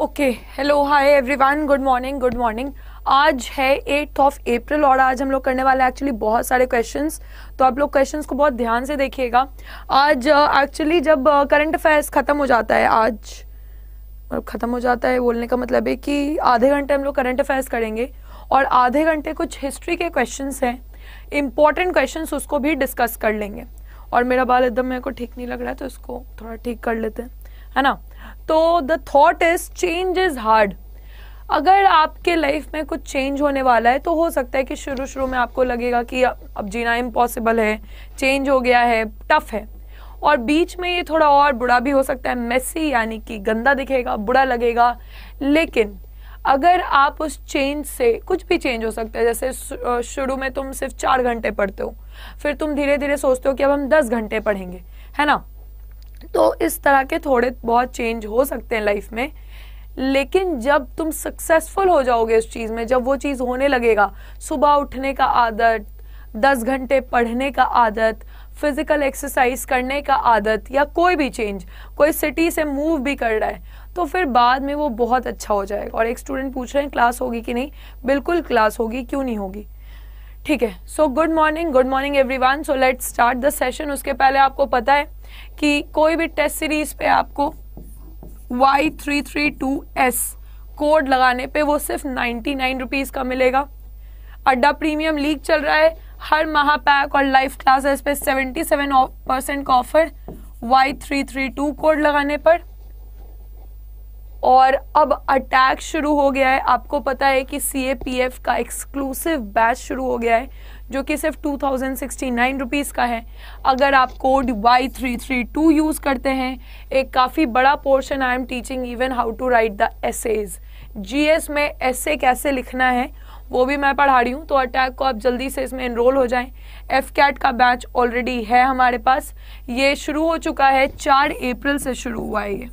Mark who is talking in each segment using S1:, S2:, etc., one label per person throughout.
S1: Okay hello hi everyone good morning good morning आज है eighth of April और आज हम लोग करने वाले एक्चुअली बहुत सारे क्वेश्चंस तो आप लोग क्वेश्चंस को बहुत ध्यान से देखिएगा आज एक्चुअली uh, जब करंट uh, अफेयर्स ख़त्म हो जाता है आज मतलब ख़त्म हो जाता है बोलने का मतलब है कि आधे घंटे हम लोग करंट अफेयर्स करेंगे और आधे घंटे कुछ हिस्ट्री के क्वेश्चन हैं इंपॉर्टेंट क्वेश्चन उसको भी डिस्कस कर लेंगे और मेरा बाल एकदम मेरे को ठीक नहीं लग रहा है तो इसको थोड़ा ठीक कर लेते हैं है ना तो the thought is change is hard अगर आपके लाइफ में कुछ चेंज होने वाला है तो हो सकता है कि शुरू शुरू में आपको लगेगा कि अब जीना इम्पॉसिबल है चेंज हो गया है टफ है और बीच में ये थोड़ा और बुरा भी हो सकता है मेसी यानी कि गंदा दिखेगा बुरा लगेगा लेकिन अगर आप उस चेंज से कुछ भी चेंज हो सकता है जैसे शुरू में तुम सिर्फ चार घंटे पढ़ते हो फिर तुम धीरे धीरे सोचते हो कि अब हम दस घंटे पढ़ेंगे है ना तो इस तरह के थोड़े बहुत चेंज हो सकते हैं लाइफ में लेकिन जब तुम सक्सेसफुल हो जाओगे उस चीज़ में जब वो चीज़ होने लगेगा सुबह उठने का आदत दस घंटे पढ़ने का आदत फिजिकल एक्सरसाइज करने का आदत या कोई भी चेंज कोई सिटी से मूव भी कर रहा है तो फिर बाद में वो बहुत अच्छा हो जाएगा और एक स्टूडेंट पूछ रहे हैं क्लास होगी कि नहीं बिल्कुल क्लास होगी क्यों नहीं होगी ठीक है so good morning good morning one so let start the session उसके पहले आपको पता है कि कोई भी टेस्ट सीरीज पे आपको Y three three two as code लगाने पे वो सिर्फ नाइन्टी नाइन रुपीज़ का मिलेगा अड्डा प्रीमियम लीग चल रहा है हर महापैक पैक और लाइफ क्लासेस पे सेवेंटी सेवन परसेंट का offer Y three three two code लगाने पर और अब अटैक शुरू हो गया है आपको पता है कि सी का एक्सक्लूसिव बैच शुरू हो गया है जो कि सिर्फ two thousand sixty nine rupees का है अगर आप code Y three three two use करते हैं एक काफ़ी बड़ा portion I am teaching even how to write the essays एस में एसे कैसे लिखना है वो भी मैं पढ़ा रही हूँ तो अटैक को आप जल्दी से इसमें इनरोल हो जाएं एफ कैट का बैच ऑलरेडी है हमारे पास ये शुरू हो चुका है चार अप्रैल से शुरू हुआ है ये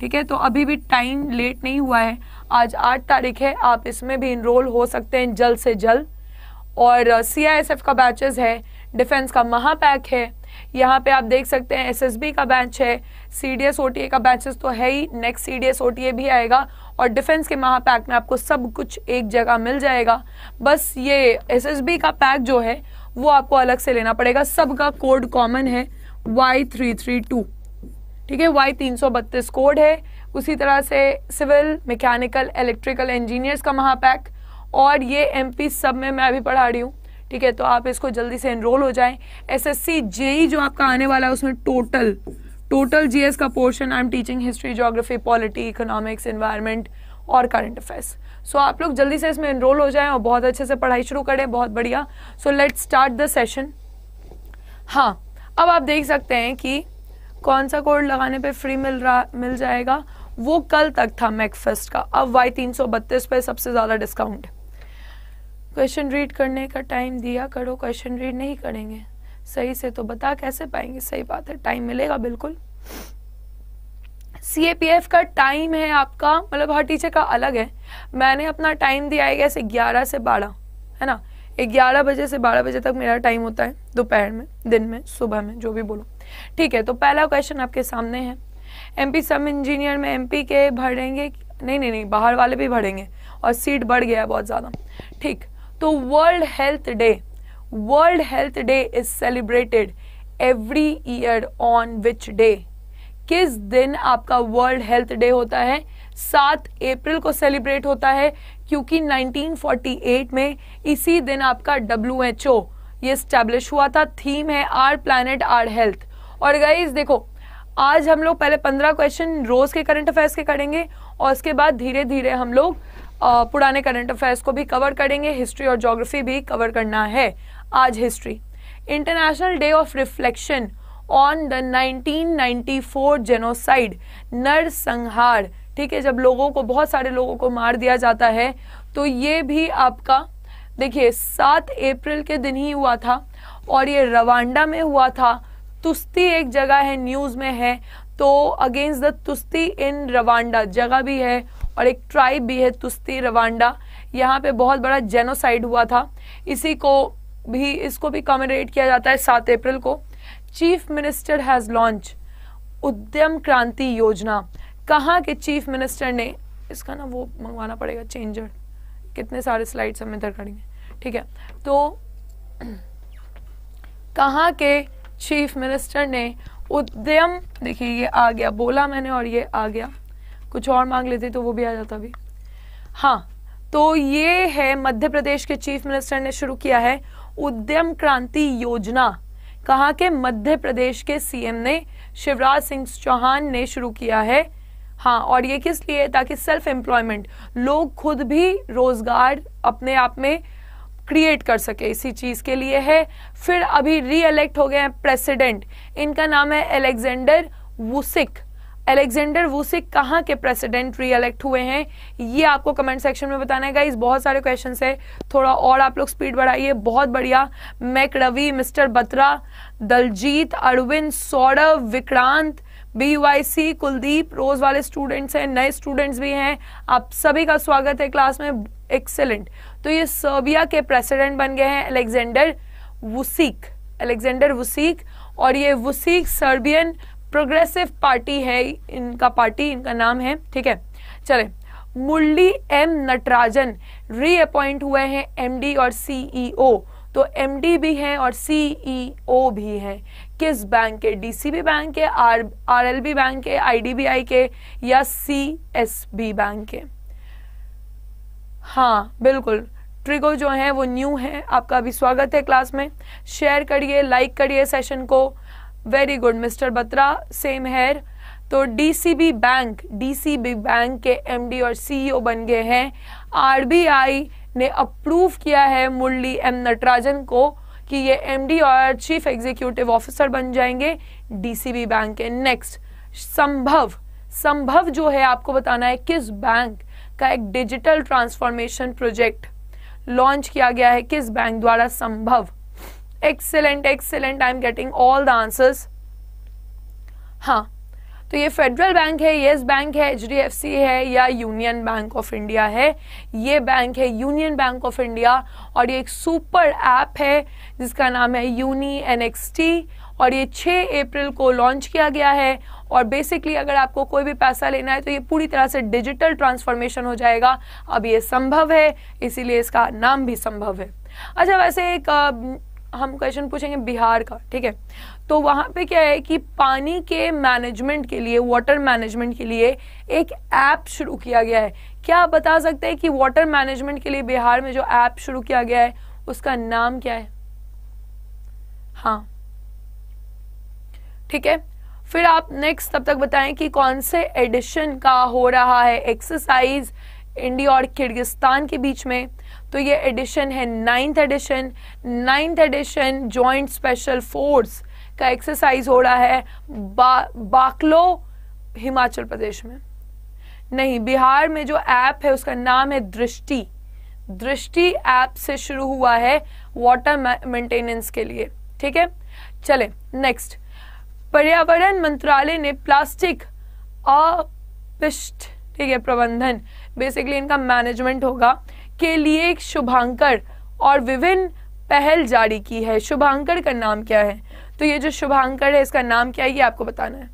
S1: ठीक है तो अभी भी टाइम लेट नहीं हुआ है आज आठ तारीख है आप इसमें भी इनरोल हो सकते हैं जल्द से जल्द और सी आई एस एफ का बैचेज़ है डिफेंस का महापैक है यहाँ पे आप देख सकते हैं एसएसबी का बैच है C D S O T A का बैचेस तो है ही next C D S O T A भी आएगा और डिफेंस के महापैक में आपको सब कुछ एक जगह मिल जाएगा बस ये एसएसबी का पैक जो है वो आपको अलग से लेना पड़ेगा सबका कोड कॉमन है वाई थ्री थ्री टू ठीक है वाई तीन सौ बत्तीस कोड है उसी तरह से सिविल मैकेनिकल इलेक्ट्रिकल इंजीनियर्स का महापैक और ये एम सब में मैं अभी पढ़ा रही हूँ ठीक है तो आप इसको जल्दी से एनरोल हो जाएं एस जेई e जो आपका आने वाला है उसमें टोटल टोटल जीएस का portion I am teaching history geography polity economics environment और करंट अफेयर्स सो आप लोग जल्दी से इसमें इनरोल हो जाएं और बहुत अच्छे से पढ़ाई शुरू करें बहुत बढ़िया so let start the session हाँ अब आप देख सकते हैं कि कौन सा कोड लगाने पर फ्री मिल रहा मिल जाएगा वो कल तक था मैकफेस्ट का अब वाई तीन सौ बत्तीस सबसे ज़्यादा डिस्काउंट क्वेश्चन रीड करने का टाइम दिया करो क्वेश्चन रीड नहीं करेंगे सही से तो बता कैसे पाएंगे सही बात है टाइम मिलेगा बिल्कुल सी का टाइम है आपका मतलब हर टीचर का अलग है मैंने अपना टाइम दिया है कैसे ग्यारह से बारह है ना ग्यारह बजे से बारह बजे तक मेरा टाइम होता है दोपहर में दिन में सुबह में जो भी बोलो ठीक है तो पहला क्वेश्चन आपके सामने है एमपी सब इंजीनियर में एमपी के भरेंगे नहीं नहीं नहीं बाहर वाले भी भरेंगे और सीट बढ़ गया है बहुत ज़्यादा ठीक तो world health day world health day is celebrated every year on which day किस दिन आपका वर्ल्ड हेल्थ डे होता है सात अप्रैल को सेलिब्रेट होता है क्योंकि 1948 में इसी दिन आपका डब्ल्यू एच ओ ये स्टैब्लिश हुआ था थीम है आर प्लानट आर हेल्थ और गाइज देखो आज हम लोग पहले पंद्रह क्वेश्चन रोज के करंट अफेयर्स के करेंगे और उसके बाद धीरे धीरे हम लोग पुराने करंट अफेयर्स को भी कवर करेंगे हिस्ट्री और जोग्राफी भी कवर करना है आज history international day of reflection on the 1994 genocide नरसंहार ठीक है जब लोगों को बहुत सारे लोगों को मार दिया जाता है तो ये भी आपका देखिए सात अप्रैल के दिन ही हुआ था और ये रवांडा में हुआ था तुस्ती एक जगह है न्यूज़ में है तो against the Tutsi in Rwanda जगह भी है और एक ट्राइब भी है तुस्ती रवांडा यहाँ पे बहुत बड़ा जेनोसाइड हुआ था इसी को भी इसको भी कॉमेडेट किया जाता है सात अप्रैल को चीफ मिनिस्टर हैज़ लॉन्च उद्यम क्रांति योजना कहाँ के चीफ मिनिस्टर ने इसका ना वो मंगवाना पड़ेगा चेंजर कितने सारे स्लाइड्स हम इधर करेंगे ठीक है तो कहाँ के चीफ मिनिस्टर ने उद्यम देखिए ये आ गया बोला मैंने और ये आ गया कुछ और मांग लेते तो वो भी आ जाता अभी हाँ तो ये है मध्य प्रदेश के चीफ मिनिस्टर ने शुरू किया है उद्यम क्रांति योजना कहा के मध्य प्रदेश के सीएम ने शिवराज सिंह चौहान ने शुरू किया है हाँ और ये किस लिए ताकि सेल्फ एम्प्लॉयमेंट लोग खुद भी रोजगार अपने आप में क्रिएट कर सके इसी चीज के लिए है फिर अभी रीअलेक्ट हो गए हैं प्रेसिडेंट इनका नाम है अलेक्जेंडर वुसिक एलेक्जेंडर से कहाँ के प्रेसिडेंट रीअलेक्ट हुए हैं ये आपको कमेंट सेक्शन में बताना है गाइज बहुत सारे क्वेश्चन है थोड़ा और आप लोग स्पीड बढ़ाइए बहुत बढ़िया मैक Ravi mister Batra Daljeet Arvind Saurabh Vikrant B Y C Kuldeep रोज वाले स्टूडेंट्स हैं नए स्टूडेंट्स भी हैं आप सभी का स्वागत है क्लास में एक्सेलेंट तो ये सर्बिया के प्रेसिडेंट बन गए हैं एलेक्जेंडर वुसीक एलेक्जेंडर वुसीक और ये वुसीक सर्बियन प्रोग्रेसिव पार्टी है इनका पार्टी इनका नाम है ठीक है चले मुरली एम नटराजन रीअपॉइंट हुए हैं एमडी और सीईओ e तो एमडी भी हैं और सीईओ e भी हैं किस बैंक के डीसीबी बैंक के आर आरएलबी बैंक के आईडीबीआई के या सीएसबी बैंक के हाँ बिल्कुल ट्रिगो जो है वो न्यू है आपका अभी स्वागत है क्लास में शेयर करिए लाइक करिए सेशन को very good mister Batra same here तो डीसीबी बैंक डीसीबी बैंक के एमडी और सीईओ e बन गए हैं आरबीआई ने अप्रूव किया है मुरली एम नटराजन को कि ये एमडी और चीफ एग्जीक्यूटिव ऑफिसर बन जाएंगे डीसीबी बैंक के नेक्स्ट संभव संभव जो है आपको बताना है किस बैंक का एक डिजिटल ट्रांसफॉर्मेशन प्रोजेक्ट लॉन्च किया गया है किस बैंक द्वारा संभव excellent excellent I am getting all the answers हाँ तो ये फेडरल बैंक है येस बैंक है एच है या यूनियन बैंक ऑफ इंडिया है ये बैंक है यूनियन बैंक ऑफ इंडिया और ये एक सुपर ऐप है जिसका नाम है यूनी एन और ये 6 अप्रैल को लॉन्च किया गया है और बेसिकली अगर आपको कोई भी पैसा लेना है तो ये पूरी तरह से डिजिटल ट्रांसफॉर्मेशन हो जाएगा अब ये संभव है इसीलिए इसका नाम भी संभव है अच्छा वैसे एक हम क्वेश्चन पूछेंगे बिहार का ठीक है तो वहाँ पे क्या है कि पानी के मैनेजमेंट के लिए वाटर मैनेजमेंट के लिए एक ऐप शुरू किया गया है क्या आप बता सकते हैं कि वाटर मैनेजमेंट के लिए बिहार में जो ऐप शुरू किया गया है उसका नाम क्या है हाँ ठीक है फिर आप नेक्स्ट तब तक बताएं कि कौन से एडिशन का हो रहा है एक्सरसाइज इंडिया और किर्गिस्तान के बीच में तो ये एडिशन है ninth edition ninth edition joint special force का एक्सरसाइज हो रहा है बा, बाकलो हिमाचल प्रदेश में नहीं बिहार में जो ऐप है उसका नाम है दृष्टि दृष्टि ऐप से शुरू हुआ है वाटर मेंटेनेंस के लिए ठीक है चले नेक्स्ट पर्यावरण मंत्रालय ने प्लास्टिक अपिष्ट ठीक है प्रबंधन बेसिकली इनका मैनेजमेंट होगा के लिए एक शुभांकर और विभिन्न पहल जारी की है शुभांकर का नाम क्या है तो ये जो शुभांकर है इसका नाम क्या है ये आपको बताना है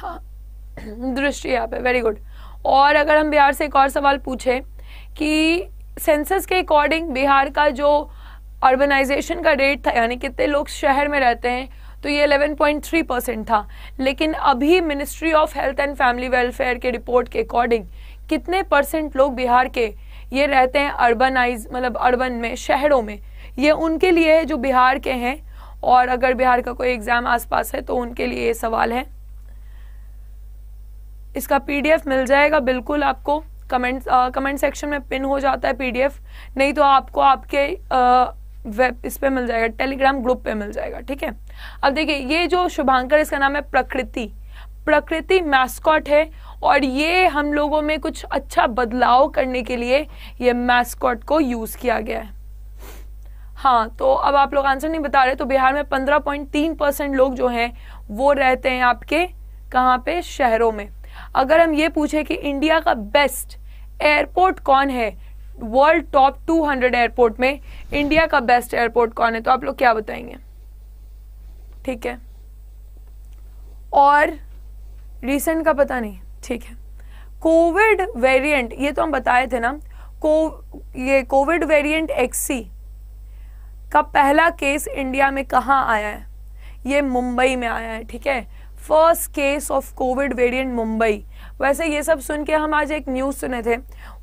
S1: हाँ दृष्टि यहाँ पे वेरी गुड और अगर हम बिहार से एक और सवाल पूछें कि सेंसस के अकॉर्डिंग बिहार का जो अर्बनाइजेशन का रेट था यानी कितने लोग शहर में रहते हैं तो ये 11.3 परसेंट था लेकिन अभी ministry of health and family welfare के रिपोर्ट के अकॉर्डिंग कितने परसेंट लोग बिहार के ये रहते हैं अर्बनाइज मतलब अर्बन में शहरों में ये उनके लिए है जो बिहार के हैं और अगर बिहार का कोई एग्ज़ाम आसपास है तो उनके लिए ये सवाल है इसका पीडीएफ मिल जाएगा बिल्कुल आपको कमेंट कमेंट सेक्शन में पिन हो जाता है पीडीएफ नहीं तो आपको आपके आ, वेब इस पर मिल जाएगा टेलीग्राम ग्रुप पे मिल जाएगा ठीक है अब देखिए ये जो शुभांकर इसका नाम है प्रकृति प्रकृति मैस्कॉट है और ये हम लोगों में कुछ अच्छा बदलाव करने के लिए ये मैस्कॉट को यूज़ किया गया है हाँ तो अब आप लोग आंसर नहीं बता रहे तो बिहार में पंद्रह पॉइंट तीन परसेंट लोग जो हैं वो रहते हैं आपके कहाँ पे शहरों में अगर हम ये पूछे कि इंडिया का बेस्ट एयरपोर्ट कौन है वर्ल्ड टॉप 200 एयरपोर्ट में इंडिया का बेस्ट एयरपोर्ट कौन है तो आप लोग क्या बताएंगे ठीक है और रिसेंट का पता नहीं ठीक है कोविड वेरिएंट ये तो हम बताए थे ना को ये कोविड वेरिएंट एक्सी का पहला केस इंडिया में कहाँ आया है ये मुंबई में आया है ठीक है first case of Covid variant Mumbai वैसे ये सब सुन के हम आज एक न्यूज़ सुने थे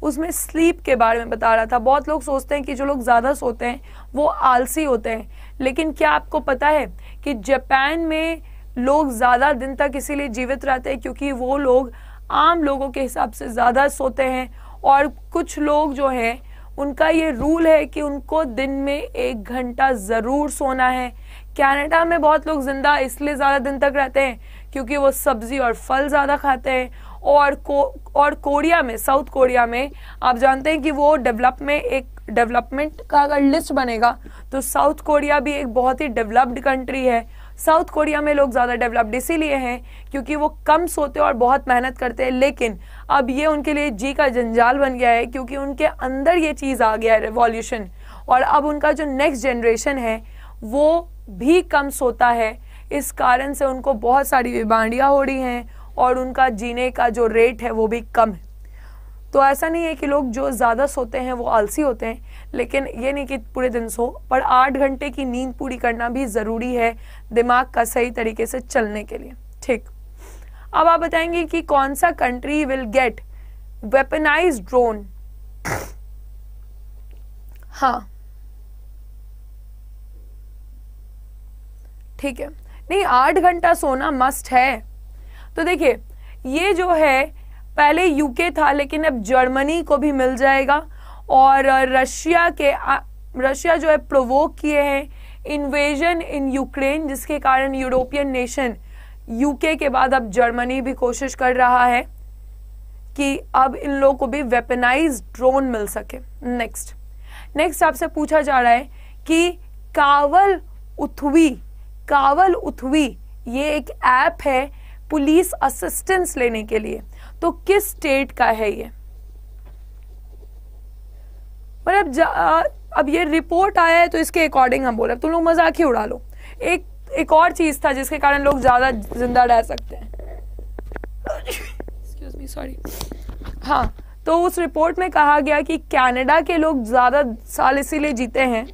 S1: उसमें स्लीप के बारे में बता रहा था बहुत लोग सोचते हैं कि जो लोग ज़्यादा सोते हैं वो आलसी होते हैं लेकिन क्या आपको पता है कि जापान में लोग ज़्यादा दिन तक इसीलिए जीवित रहते हैं क्योंकि वो लोग आम लोगों के हिसाब से ज़्यादा सोते हैं और कुछ लोग जो हैं उनका ये रूल है कि उनको दिन में एक घंटा ज़रूर सोना है कनाडा में बहुत लोग ज़िंदा इसलिए ज़्यादा दिन तक रहते हैं क्योंकि वो सब्ज़ी और फल ज़्यादा खाते हैं और को और कोरिया में साउथ कोरिया में आप जानते हैं कि वो डेवलप में एक डेवलपमेंट का अगर लिस्ट बनेगा तो साउथ कोरिया भी एक बहुत ही डेवलप्ड कंट्री है साउथ कोरिया में लोग ज़्यादा डेवलप्ड इसीलिए हैं क्योंकि वो कम सोते और बहुत मेहनत करते हैं लेकिन अब ये उनके लिए जी का जंजाल बन गया है क्योंकि उनके अंदर ये चीज़ आ गया है रिवॉल्यूशन और अब उनका जो नेक्स्ट जनरेशन है वो भी कम सोता है इस कारण से उनको बहुत सारी बीमारियाँ हो रही हैं और उनका जीने का जो रेट है वो भी कम है तो ऐसा नहीं है कि लोग जो ज़्यादा सोते हैं वो आलसी होते हैं लेकिन ये नहीं कि पूरे दिन सो पर आठ घंटे की नींद पूरी करना भी ज़रूरी है दिमाग का सही तरीके से चलने के लिए ठीक अब आप बताएंगे कि कौन सा country will get weaponize drone हाँ ठीक है नहीं आठ घंटा सोना मस्ट है तो देखिए ये जो है पहले यूके था लेकिन अब जर्मनी को भी मिल जाएगा और रशिया के रशिया जो है प्रोवोक किए हैं इन्वेजन इन यूक्रेन जिसके कारण यूरोपियन नेशन यूके के बाद अब जर्मनी भी कोशिश कर रहा है कि अब इन लोगों को भी वेपनाइज ड्रोन मिल सके नेक्स्ट नेक्स्ट आपसे पूछा जा रहा है कि कावल उथवी कावल उथवी ये एक ऐप है पुलिस असिस्टेंस लेने के लिए तो किस स्टेट का है ये पर अब अब ये रिपोर्ट आया है तो इसके अकॉर्डिंग हम बोल रहे तुम लोग मजाक ही उड़ा लो एक एक और चीज था जिसके कारण लोग ज्यादा जिंदा रह सकते हैं सॉरी हाँ तो उस रिपोर्ट में कहा गया कि कनाडा के लोग ज़्यादा साल इसीलिए जीते हैं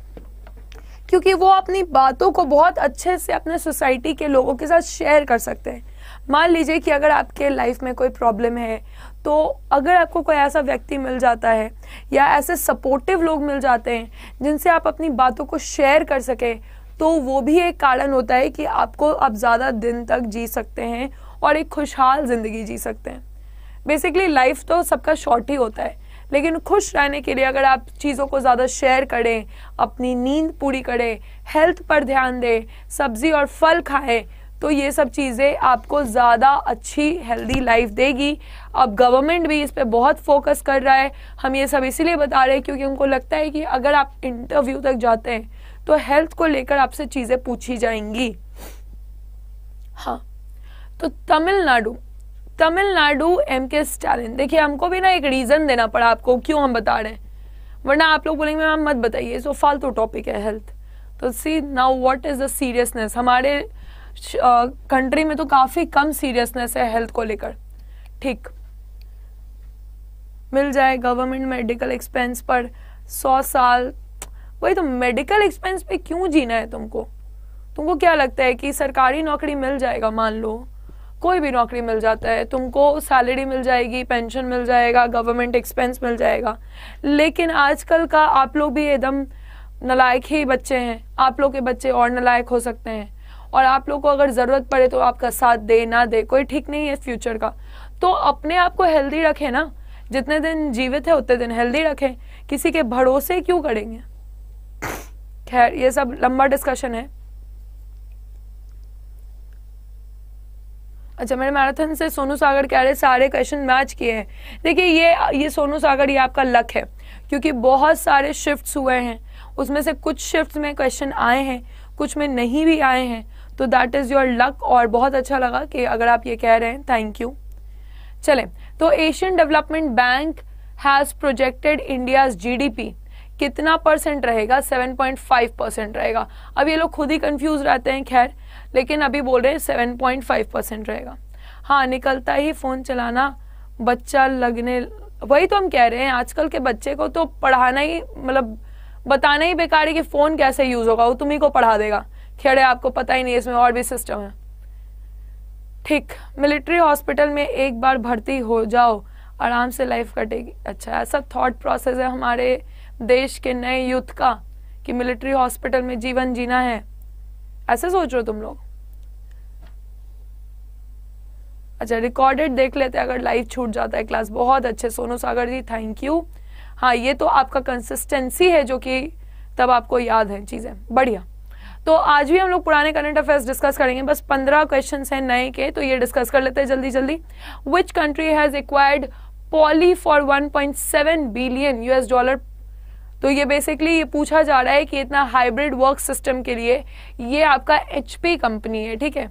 S1: क्योंकि वो अपनी बातों को बहुत अच्छे से अपने सोसाइटी के लोगों के साथ शेयर कर सकते हैं मान लीजिए कि अगर आपके लाइफ में कोई प्रॉब्लम है तो अगर आपको कोई ऐसा व्यक्ति मिल जाता है या ऐसे सपोर्टिव लोग मिल जाते हैं जिनसे आप अपनी बातों को शेयर कर सकें तो वो भी एक कारण होता है कि आपको आप ज़्यादा दिन तक जी सकते हैं और एक खुशहाल ज़िंदगी जी सकते हैं बेसिकली लाइफ तो सबका शॉर्ट ही होता है लेकिन खुश रहने के लिए अगर आप चीज़ों को ज़्यादा शेयर करें अपनी नींद पूरी करें हेल्थ पर ध्यान दें सब्ज़ी और फल खाएं तो ये सब चीज़ें आपको ज़्यादा अच्छी हेल्दी लाइफ देगी अब गवर्नमेंट भी इस पर बहुत फोकस कर रहा है हम ये सब इसीलिए बता रहे हैं क्योंकि उनको लगता है कि अगर आप इंटरव्यू तक जाते हैं तो हेल्थ को लेकर आपसे चीज़ें पूछी जाएंगी हाँ तो तमिलनाडु तमिलनाडु एम के स्टालिन देखिए हमको भी ना एक रीज़न देना पड़ा आपको क्यों हम बता रहे हैं वरना आप लोग बोलेंगे मैम मत बताइए सो तो फालतू टॉपिक है हेल्थ तो see now what is the seriousness हमारे कंट्री में तो काफ़ी कम सीरियसनेस है हेल्थ को लेकर ठीक मिल जाए गवर्नमेंट मेडिकल एक्सपेंस पर सौ साल वही तो मेडिकल एक्सपेंस पे क्यों जीना है तुमको तुमको क्या लगता है कि सरकारी नौकरी मिल जाएगा मान लो कोई भी नौकरी मिल जाता है तुमको सैलरी मिल जाएगी पेंशन मिल जाएगा गवर्नमेंट एक्सपेंस मिल जाएगा लेकिन आजकल का आप लोग भी एकदम नलायक ही बच्चे हैं आप लोग के बच्चे और नलायक हो सकते हैं और आप लोग को अगर ज़रूरत पड़े तो आपका साथ दे ना दे कोई ठीक नहीं है फ्यूचर का तो अपने आप को हेल्दी रखें ना जितने दिन जीवित है उतने दिन हेल्दी रखें किसी के भरोसे क्यों करेंगे खैर ये सब लंबा डिस्कशन है अच्छा मैंने मैराथन से सोनू सागर कह रहे सारे क्वेश्चन मैच किए हैं देखिए ये ये सोनू सागर ये आपका लक है क्योंकि बहुत सारे शिफ्ट्स हुए हैं उसमें से कुछ शिफ्ट्स में क्वेश्चन आए हैं कुछ में नहीं भी आए हैं तो दैट इज़ योर लक और बहुत अच्छा लगा कि अगर आप ये कह रहे हैं थैंक यू चलें तो Asian Development Bank has projected India's GDP कितना परसेंट रहेगा 7.5 परसेंट रहेगा अब ये लोग खुद ही कंफ्यूज रहते हैं खैर लेकिन अभी बोल रहे हैं 7.5 परसेंट रहेगा हाँ निकलता ही फ़ोन चलाना बच्चा लगने वही तो हम कह रहे हैं आजकल के बच्चे को तो पढ़ाना ही मतलब बताना ही बेकार है कि फ़ोन कैसे यूज़ होगा वो तुम्ही को पढ़ा देगा खेड़े आपको पता ही नहीं इसमें और भी सिस्टम है ठीक मिलिट्री हॉस्पिटल में एक बार भर्ती हो जाओ आराम से लाइफ कटेगी अच्छा ऐसा थॉट प्रोसेस है हमारे देश के नए यूथ का कि मिलिट्री हॉस्पिटल में जीवन जीना है ऐसे सोच रहे हो तुम लोग अच्छा रिकॉर्डेड देख लेते अगर लाइव छूट जाता है क्लास बहुत अच्छे सोनू सागर जी थैंक यू हाँ ये तो आपका कंसिस्टेंसी है जो कि तब आपको याद है चीज़ें बढ़िया तो आज भी हम लोग पुराने करंट अफेयर्स डिस्कस करेंगे बस पंद्रह क्वेश्चन हैं नए के तो ये डिस्कस कर लेते हैं जल्दी जल्दी which country has acquired poly for 1.7 billion US dollar तो ये बेसिकली ये पूछा जा रहा है कि इतना हाइब्रिड वर्क सिस्टम के लिए ये आपका एच कंपनी है ठीक है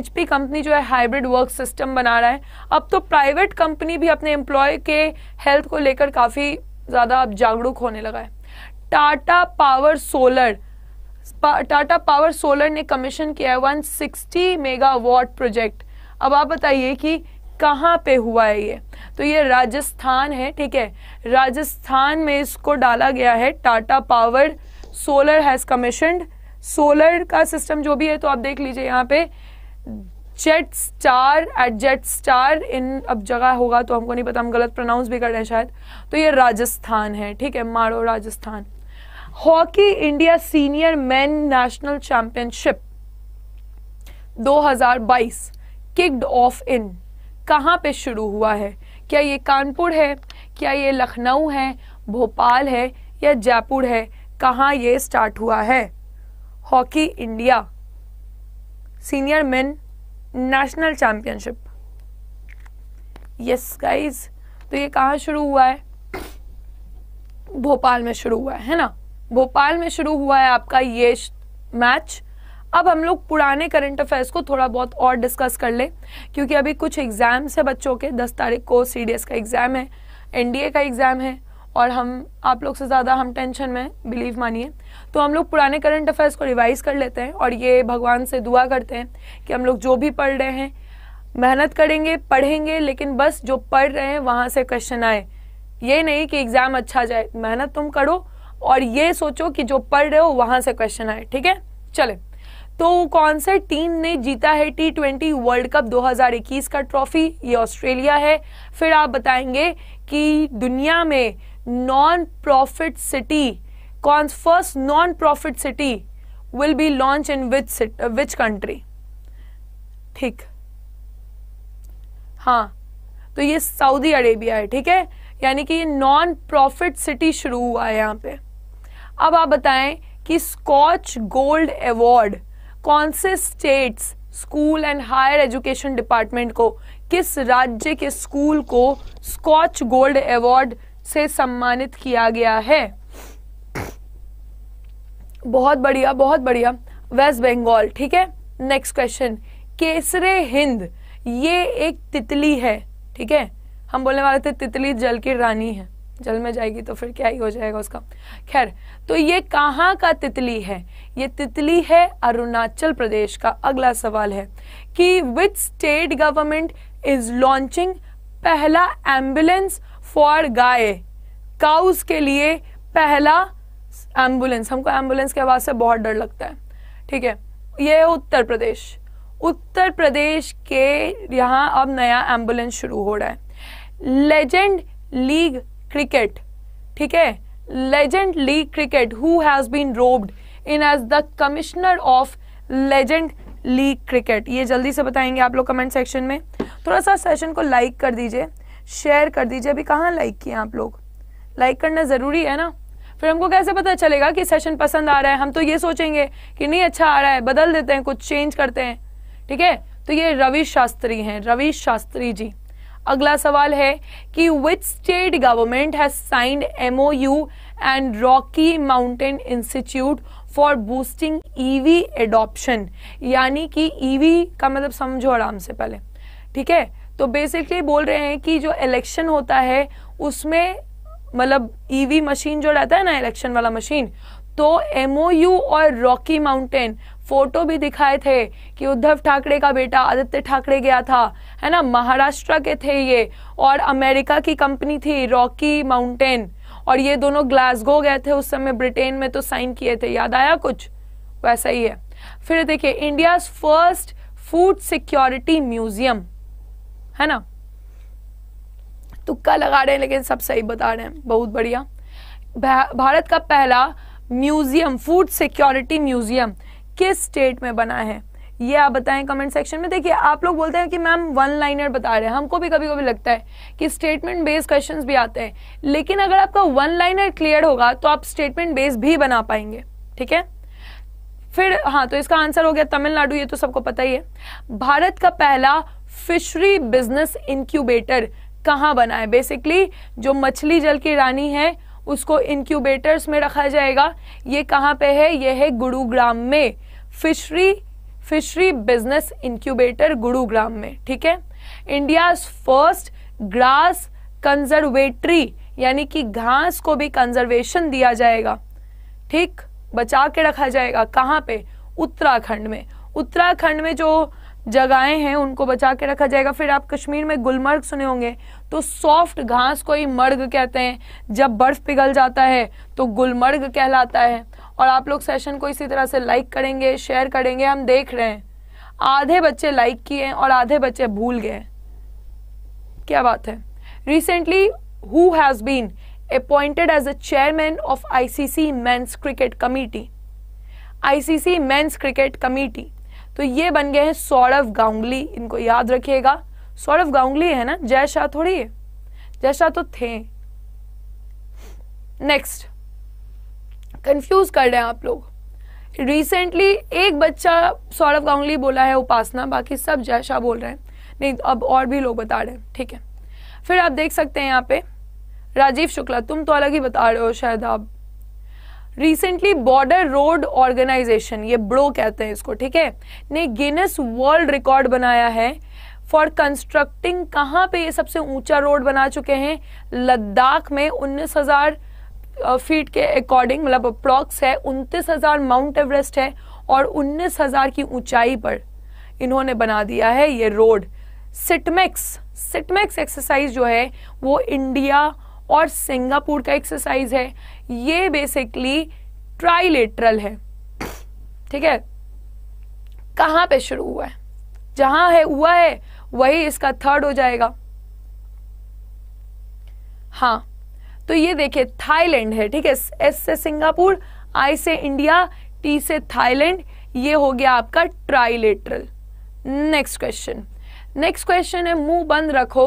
S1: एच कंपनी जो है हाइब्रिड वर्क सिस्टम बना रहा है अब तो प्राइवेट कंपनी भी अपने एम्प्लॉय के हेल्थ को लेकर काफ़ी ज़्यादा अब जागरूक होने लगा है Tata power solar Tata power solar ने कमीशन किया है वन सिक्सटी मेगावाट प्रोजेक्ट अब आप बताइए कि कहाँ पे हुआ है ये तो ये राजस्थान है ठीक है राजस्थान में इसको डाला गया है Tata power solar has commissioned solar का सिस्टम जो भी है तो आप देख लीजिए यहाँ पे jet star at jet star इन अब जगह होगा तो हमको नहीं पता हम गलत प्रोनाउंस भी कर रहे हैं शायद तो ये राजस्थान है ठीक है माड़ो Rajasthan hockey India senior man national championship 2022 kicked off in कहाँ पे शुरू हुआ है क्या ये कानपुर है क्या ये लखनऊ है भोपाल है या जयपुर है कहाँ ये स्टार्ट हुआ है hockey India senior men national championship yes guys तो ये कहाँ शुरू हुआ है भोपाल में शुरू हुआ है, है ना भोपाल में शुरू हुआ है आपका ये मैच अब हम लोग पुराने करंट अफेयर्स को थोड़ा बहुत और डिस्कस कर लें क्योंकि अभी कुछ एग्ज़ाम्स है बच्चों के दस तारीख को सी का एग्ज़ाम है एनडीए का एग्ज़ाम है और हम आप लोग से ज़्यादा हम टेंशन में बिलीव मानिए तो हम लोग पुराने करंट अफेयर्स को रिवाइज़ कर लेते हैं और ये भगवान से दुआ करते हैं कि हम लोग जो भी पढ़ रहे हैं मेहनत करेंगे पढ़ेंगे लेकिन बस जो पढ़ रहे हैं वहाँ से क्वेश्चन आए ये नहीं कि एग्ज़ाम अच्छा जाए मेहनत तुम करो और ये सोचो कि जो पढ़ रहे हो वहां से क्वेश्चन आए ठीक है चले तो कौन से टीम ने जीता है टी ट्वेंटी वर्ल्ड कप 2021 का ट्रॉफी ये ऑस्ट्रेलिया है फिर आप बताएंगे कि दुनिया में नॉन प्रॉफिट सिटी कौन first non profit city will be launch in which which country ठीक हाँ तो ये सऊदी अरेबिया है ठीक है यानी कि ये नॉन प्रॉफिट सिटी शुरू हुआ है यहाँ पे अब आप बताएं कि स्कॉच गोल्ड अवार्ड कौन से states school and higher education department को किस राज्य के स्कूल को स्कॉच गोल्ड अवार्ड से सम्मानित किया गया है बहुत बढ़िया बहुत बढ़िया वेस्ट बंगाल ठीक है नेक्स्ट क्वेश्चन केसरे हिंद ये एक तितली है ठीक है हम बोलने वाले थे तितली जल की रानी है जल में जाएगी तो फिर क्या ही हो जाएगा उसका खैर तो ये कहाँ का तितली है ये तितली है अरुणाचल प्रदेश का अगला सवाल है कि which state government is launching पहला एम्बुलेंस फॉर गाय काउस के लिए पहला एम्बुलेंस हमको एम्बुलेंस की आवाज़ से बहुत डर लगता है ठीक है ये है उत्तर प्रदेश उत्तर प्रदेश के यहाँ अब नया एम्बुलेंस शुरू हो रहा है लेजेंड लीग क्रिकेट ठीक है legend league cricket who has been roped in as the commissioner of legend league cricket ये जल्दी से बताएंगे आप लोग कमेंट सेक्शन में थोड़ा सा सेशन को लाइक कर दीजिए शेयर कर दीजिए अभी कहाँ लाइक किए आप लोग लाइक करना ज़रूरी है ना फिर हमको कैसे पता चलेगा कि सेशन पसंद आ रहा है हम तो ये सोचेंगे कि नहीं अच्छा आ रहा है बदल देते हैं कुछ चेंज करते हैं ठीक है तो ये रवि शास्त्री हैं रवि शास्त्री जी अगला सवाल है कि which state government has signed MoU and Rocky Mountain Institute for boosting EV adoption यानी कि ईवी e का मतलब समझो आराम से पहले ठीक है तो बेसिकली बोल रहे हैं कि जो इलेक्शन होता है उसमें मतलब ईवी e मशीन जो रहता है ना इलेक्शन वाला मशीन तो एमओयू और रॉकी माउंटेन फोटो भी दिखाए थे कि उद्धव ठाकरे का बेटा आदित्य ठाकरे गया था है ना महाराष्ट्र के थे ये और अमेरिका की कंपनी थी रॉकी माउंटेन और ये दोनों ग्लासगो गए थे उस समय ब्रिटेन में तो साइन किए थे याद आया कुछ वैसा ही है फिर देखिए India first food security museum है ना तुक्का लगा रहे हैं लेकिन सब सही बता रहे हैं बहुत बढ़िया भारत का पहला म्यूजियम फूड सिक्योरिटी म्यूजियम किस स्टेट में बना है ये आप बताएं कमेंट सेक्शन में देखिए आप लोग बोलते हैं कि मैम वन लाइनर बता रहे हैं हमको भी कभी कभी लगता है कि स्टेटमेंट बेस्ड क्वेश्चन भी आते हैं लेकिन अगर आपका वन लाइनर क्लियर होगा तो आप स्टेटमेंट बेस्ड भी बना पाएंगे ठीक है फिर हाँ तो इसका आंसर हो गया तमिलनाडु ये तो सबको पता ही है भारत का पहला फिशरी बिजनेस इंक्यूबेटर कहाँ बना है बेसिकली जो मछली जल की रानी है उसको इनक्यूबेटर्स में रखा जाएगा ये कहाँ पे है ये है गुरुग्राम में fishery fishery business incubator Gurugram में ठीक है इंडिया फर्स्ट ग्रास कंजर्वेटरी यानी कि घास को भी कंजर्वेशन दिया जाएगा ठीक बचा के रखा जाएगा कहाँ पे उत्तराखंड में उत्तराखंड में जो जगहें हैं उनको बचा के रखा जाएगा फिर आप कश्मीर में गुलमर्ग सुने होंगे तो सॉफ्ट घास को ही मर्ग कहते हैं जब बर्फ पिघल जाता है तो गुलमर्ग कहलाता है और आप लोग सेशन को इसी तरह से लाइक करेंगे शेयर करेंगे हम देख रहे हैं आधे बच्चे लाइक किए और आधे बच्चे भूल गए क्या बात है recently who has been appointed as a chairman of ICC men's cricket committee ICC men's cricket committee तो ये बन गए हैं सौरभ गांगुली इनको याद रखिएगा सौरभ गांगुली है ना जय शाह थोड़ी है जय शाह तो थे नेक्स्ट कंफ्यूज कर रहे हैं आप लोग रिसेंटली एक बच्चा सौरभ गांगुली बोला है उपासना बाकी सब जय शाह बोल रहे हैं नहीं अब और भी लोग बता रहे हैं ठीक है फिर आप देख सकते हैं यहाँ पे राजीव शुक्ला तुम तो अलग ही बता रहे हो शायद आप रिसेंटली बॉर्डर रोड ऑर्गेनाइजेशन ये ब्रो कहते हैं इसको ठीक है ने गिनेस वर्ल्ड रिकॉर्ड बनाया है फॉर कंस्ट्रक्टिंग कहाँ पे ये सबसे ऊंचा रोड बना चुके हैं लद्दाख में उन्नीस हजार फीट के अकॉर्डिंग मतलब अप्रॉक्स है उनतीस हजार माउंट एवरेस्ट है और उन्नीस हजार की ऊंचाई पर इन्होंने बना दिया है ये रोड सिटमेक्स सिटमेक्स एक्सरसाइज जो है वो इंडिया और सिंगापुर का एक्सरसाइज है ये बेसिकली ट्राइलेटरल है ठीक है कहाँ पे शुरू हुआ है जहां है हुआ है वही इसका थर्ड हो जाएगा हाँ तो ये देखिए थाईलैंड है ठीक है एस से सिंगापुर आई से इंडिया टी से थाईलैंड ये हो गया आपका trilateral next question next question है मुंह बंद रखो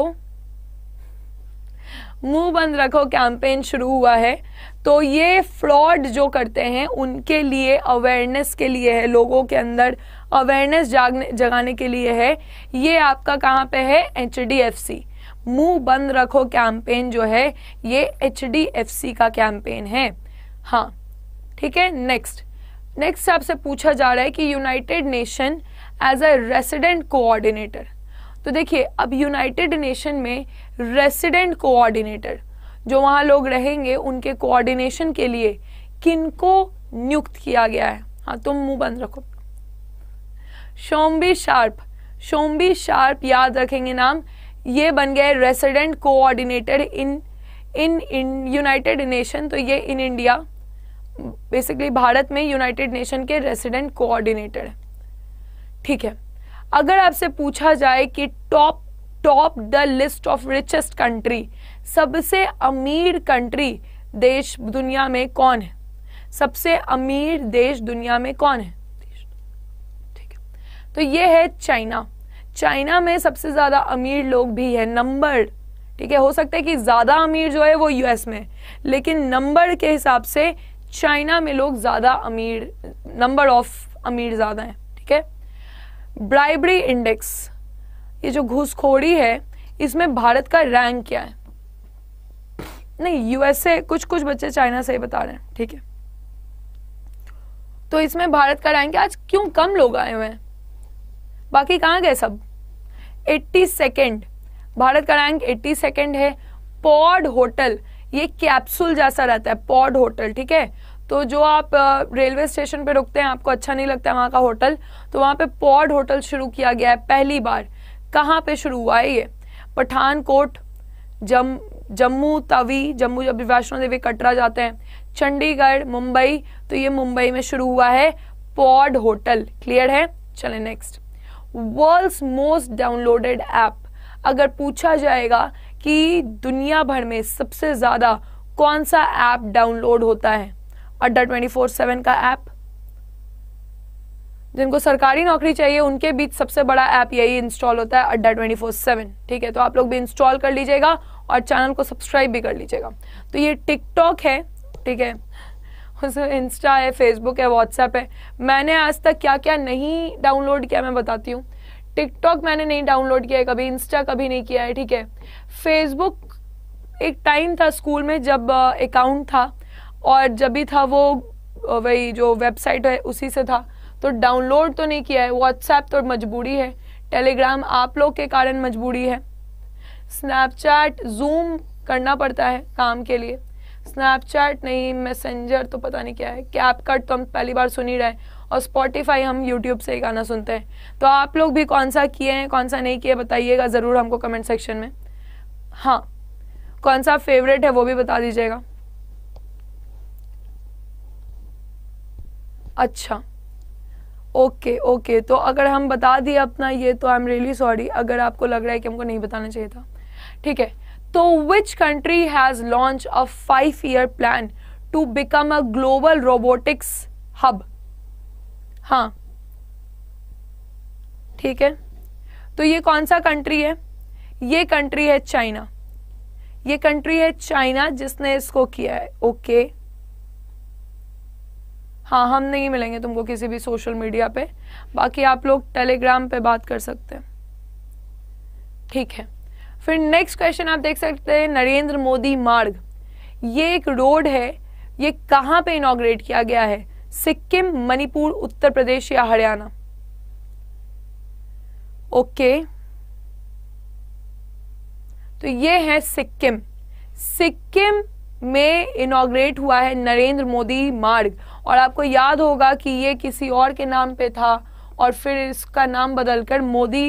S1: मुंह बंद रखो कैंपेन शुरू हुआ है तो ये फ्रॉड जो करते हैं उनके लिए अवेयरनेस के लिए है लोगों के अंदर अवेयरनेस जागने जगाने के लिए है ये आपका कहाँ पे है एच डी एफ सी मुंह बंद रखो कैंपेन जो है ये एच डी एफ सी का कैंपेन है हाँ ठीक है नेक्स्ट नेक्स्ट आपसे पूछा जा रहा है कि United Nation as a resident coordinator तो देखिए अब यूनाइटेड नेशन में रेसिडेंट कोऑर्डिनेटर जो वहाँ लोग रहेंगे उनके कोऑर्डिनेशन के लिए किनको नियुक्त किया गया है हाँ तुम मुंह बंद रखो शोम्बी शार्प शोम्बी शार्प याद रखेंगे नाम ये बन गए resident coordinator in in in United Nation तो ये इन इंडिया बेसिकली भारत में यूनाइटेड नेशन के रेसिडेंट कोऑर्डिनेटर है ठीक है अगर आपसे पूछा जाए कि top top the list of richest country सबसे अमीर कंट्री देश दुनिया में कौन है सबसे अमीर देश दुनिया में कौन है ठीक है तो ये है चाइना चाइना में सबसे ज़्यादा अमीर लोग भी है नंबर ठीक है हो सकता है कि ज़्यादा अमीर जो है वो यूएस में लेकिन नंबर के हिसाब से चाइना में लोग ज़्यादा अमीर नंबर ऑफ अमीर ज़्यादा है ठीक है ब्राइबरी इंडेक्स ये जो घुसखोरी है इसमें भारत का रैंक क्या है नहीं यूएसए कुछ कुछ बच्चे चाइना से ही बता रहे हैं ठीक है तो इसमें भारत का रैंक आज क्यों कम लोग आए हुए हैं बाकी कहाँ गए सब एट्टी सेकेंड भारत का रैंक एट्टी सेकेंड है पॉड होटल ये कैप्सूल जैसा रहता है पॉड होटल ठीक है तो जो आप रेलवे स्टेशन पे रुकते हैं आपको अच्छा नहीं लगता है वहाँ का होटल तो वहाँ पे पॉड होटल शुरू किया गया है पहली बार कहाँ पे शुरू हुआ है ये पठानकोट जम जम्मू तवी जम्मू जब वैष्णो देवी कटरा जाते हैं चंडीगढ़ मुंबई तो ये मुंबई में शुरू हुआ है पॉड होटल क्लियर है चले next world most downloaded app अगर पूछा जाएगा कि दुनिया भर में सबसे ज़्यादा कौन सा ऐप डाउनलोड होता है अड्डा ट्वेंटी फोर सेवन का ऐप जिनको सरकारी नौकरी चाहिए उनके बीच सबसे बड़ा ऐप यही इंस्टॉल होता है अड्डा ट्वेंटी फोर सेवन ठीक है तो आप लोग भी इंस्टॉल कर लीजिएगा और चैनल को सब्सक्राइब भी कर लीजिएगा तो ये टिकटॉक है ठीक है उसमें इंस्टा है फेसबुक है व्हाट्सएप है मैंने आज तक क्या क्या नहीं डाउनलोड किया मैं बताती हूँ टिकटॉक मैंने नहीं डाउनलोड किया है कभी इंस्टा कभी नहीं किया है ठीक है फेसबुक एक टाइम था स्कूल में जब अकाउंट था और जब भी था वो वही जो वेबसाइट है उसी से था तो डाउनलोड तो नहीं किया है व्हाट्सएप तो मजबूरी है टेलीग्राम आप लोग के कारण मजबूरी है स्नैपचैट जूम करना पड़ता है काम के लिए स्नैपचैट नहीं मैसेंजर तो पता नहीं क्या है कैप कट तो हम पहली बार सुन ही रहे हैं और स्पॉटिफाई हम यूट्यूब से ही गाना सुनते हैं तो आप लोग भी कौन सा किए हैं कौन सा नहीं किए बताइएगा ज़रूर हमको कमेंट सेक्शन में हाँ कौन सा फेवरेट है वो भी बता दीजिएगा अच्छा ओके ओके तो अगर हम बता दिए अपना ये तो आई एम रियली सॉरी अगर आपको लग रहा है कि हमको नहीं बताना चाहिए था ठीक है तो which country has launch a five year plan to become a global robotics hub हाँ ठीक है तो ये कौन सा कंट्री है ये कंट्री है चाइना ये कंट्री है चाइना जिसने इसको किया है ओके okay. हाँ हम नहीं मिलेंगे तुमको किसी भी सोशल मीडिया पे बाकी आप लोग टेलीग्राम पे बात कर सकते हैं ठीक है फिर नेक्स्ट क्वेश्चन आप देख सकते हैं नरेंद्र मोदी मार्ग ये एक रोड है ये कहाँ पे इनोग्रेट किया गया है सिक्किम मणिपुर उत्तर प्रदेश या हरियाणा ओके तो ये है सिक्किम सिक्किम में इनोग्रेट हुआ है नरेंद्र मोदी मार्ग और आपको याद होगा कि ये किसी और के नाम पे था और फिर इसका नाम बदलकर मोदी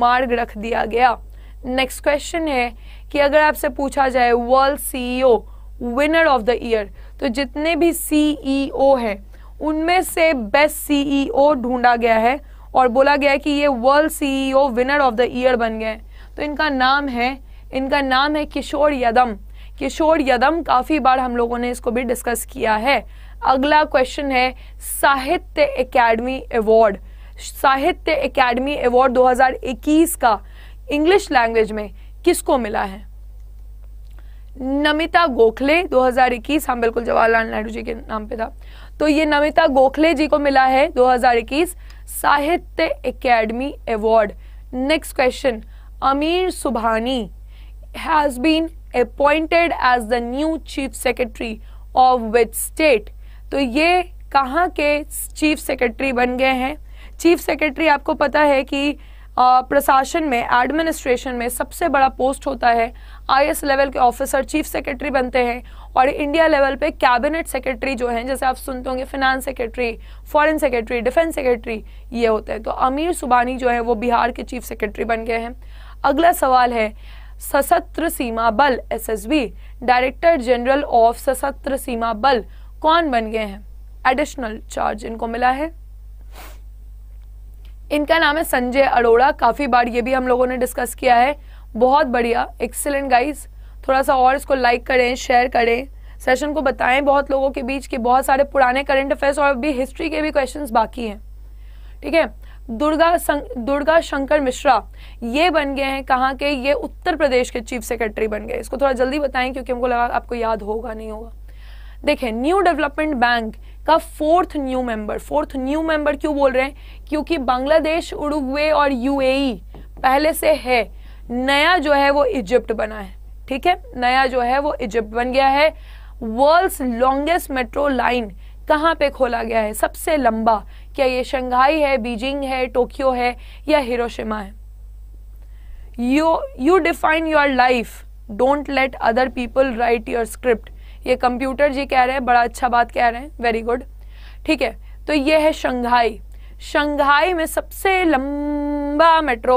S1: मार्ग रख दिया गया नेक्स्ट क्वेश्चन है कि अगर आपसे पूछा जाए world CEO winner of the year तो जितने भी सीईओ e हैं उनमें से बेस्ट सीईओ e ढूंढा गया है और बोला गया है कि ये world CEO winner of the year बन गए तो इनका नाम है इनका नाम है किशोर यदम किशोर यदम काफ़ी बार हम लोगों ने इसको भी डिस्कस किया है अगला क्वेश्चन है Sahitya academy award Sahitya academy award 2021 का इंग्लिश लैंग्वेज में किसको मिला है नमिता गोखले 2021 हम हाँ, बिल्कुल जवाहरलाल नेहरू जी के नाम पे था तो ये नमिता गोखले जी को मिला है 2021 साहित्य academy award next question Amir Subhani has been appointed as the new chief secretary of which state तो ये कहाँ के चीफ सेक्रेटरी बन गए हैं चीफ सेक्रेटरी आपको पता है कि प्रशासन में एडमिनिस्ट्रेशन में सबसे बड़ा पोस्ट होता है आईएएस लेवल के ऑफिसर चीफ सेक्रेटरी बनते हैं और इंडिया लेवल पे कैबिनेट सेक्रेटरी जो हैं जैसे आप सुनते होंगे finance secretary foreign secretary defence secretary ये होते हैं तो अमीर सुबानी जो है वो बिहार के चीफ सेक्रेटरी बन गए हैं अगला सवाल है सशस्त्र सीमा बल एस डायरेक्टर जनरल ऑफ सशस्त्र सीमा बल कौन बन गए हैं एडिशनल चार्ज इनको मिला है इनका नाम है संजय अरोड़ा काफी बार ये भी हम लोगों ने डिस्कस किया है बहुत बढ़िया एक्सिलेंट गाइस थोड़ा सा और इसको लाइक करें शेयर करें सेशन को बताएं बहुत लोगों के बीच कि बहुत सारे पुराने करंट अफेयर्स और भी हिस्ट्री के भी क्वेश्चंस बाकी हैं ठीक है दुर्गा दुर्गा शंकर मिश्रा ये बन गए हैं कहाँ के ये उत्तर प्रदेश के चीफ सेक्रेटरी बन गए इसको थोड़ा जल्दी बताएं क्योंकि हमको लगा आपको याद होगा नहीं होगा देखें न्यू डेवलपमेंट बैंक का fourth new member fourth new member क्यों बोल रहे हैं क्योंकि बांग्लादेश उरुग्वे और यूएई e पहले से है नया जो है वो इजिप्ट बना है ठीक है नया जो है वो इजिप्ट बन गया है वर्ल्ड्स लॉन्गेस्ट मेट्रो लाइन कहाँ पे खोला गया है सबसे लंबा क्या ये शंघाई है बीजिंग है टोक्यो है या हिरोशिमा है you you define your life don't let other people write your script ये कंप्यूटर जी कह रहे हैं बड़ा अच्छा बात कह रहे हैं वेरी गुड ठीक है तो ये है शंघाई शंघाई में सबसे लंबा मेट्रो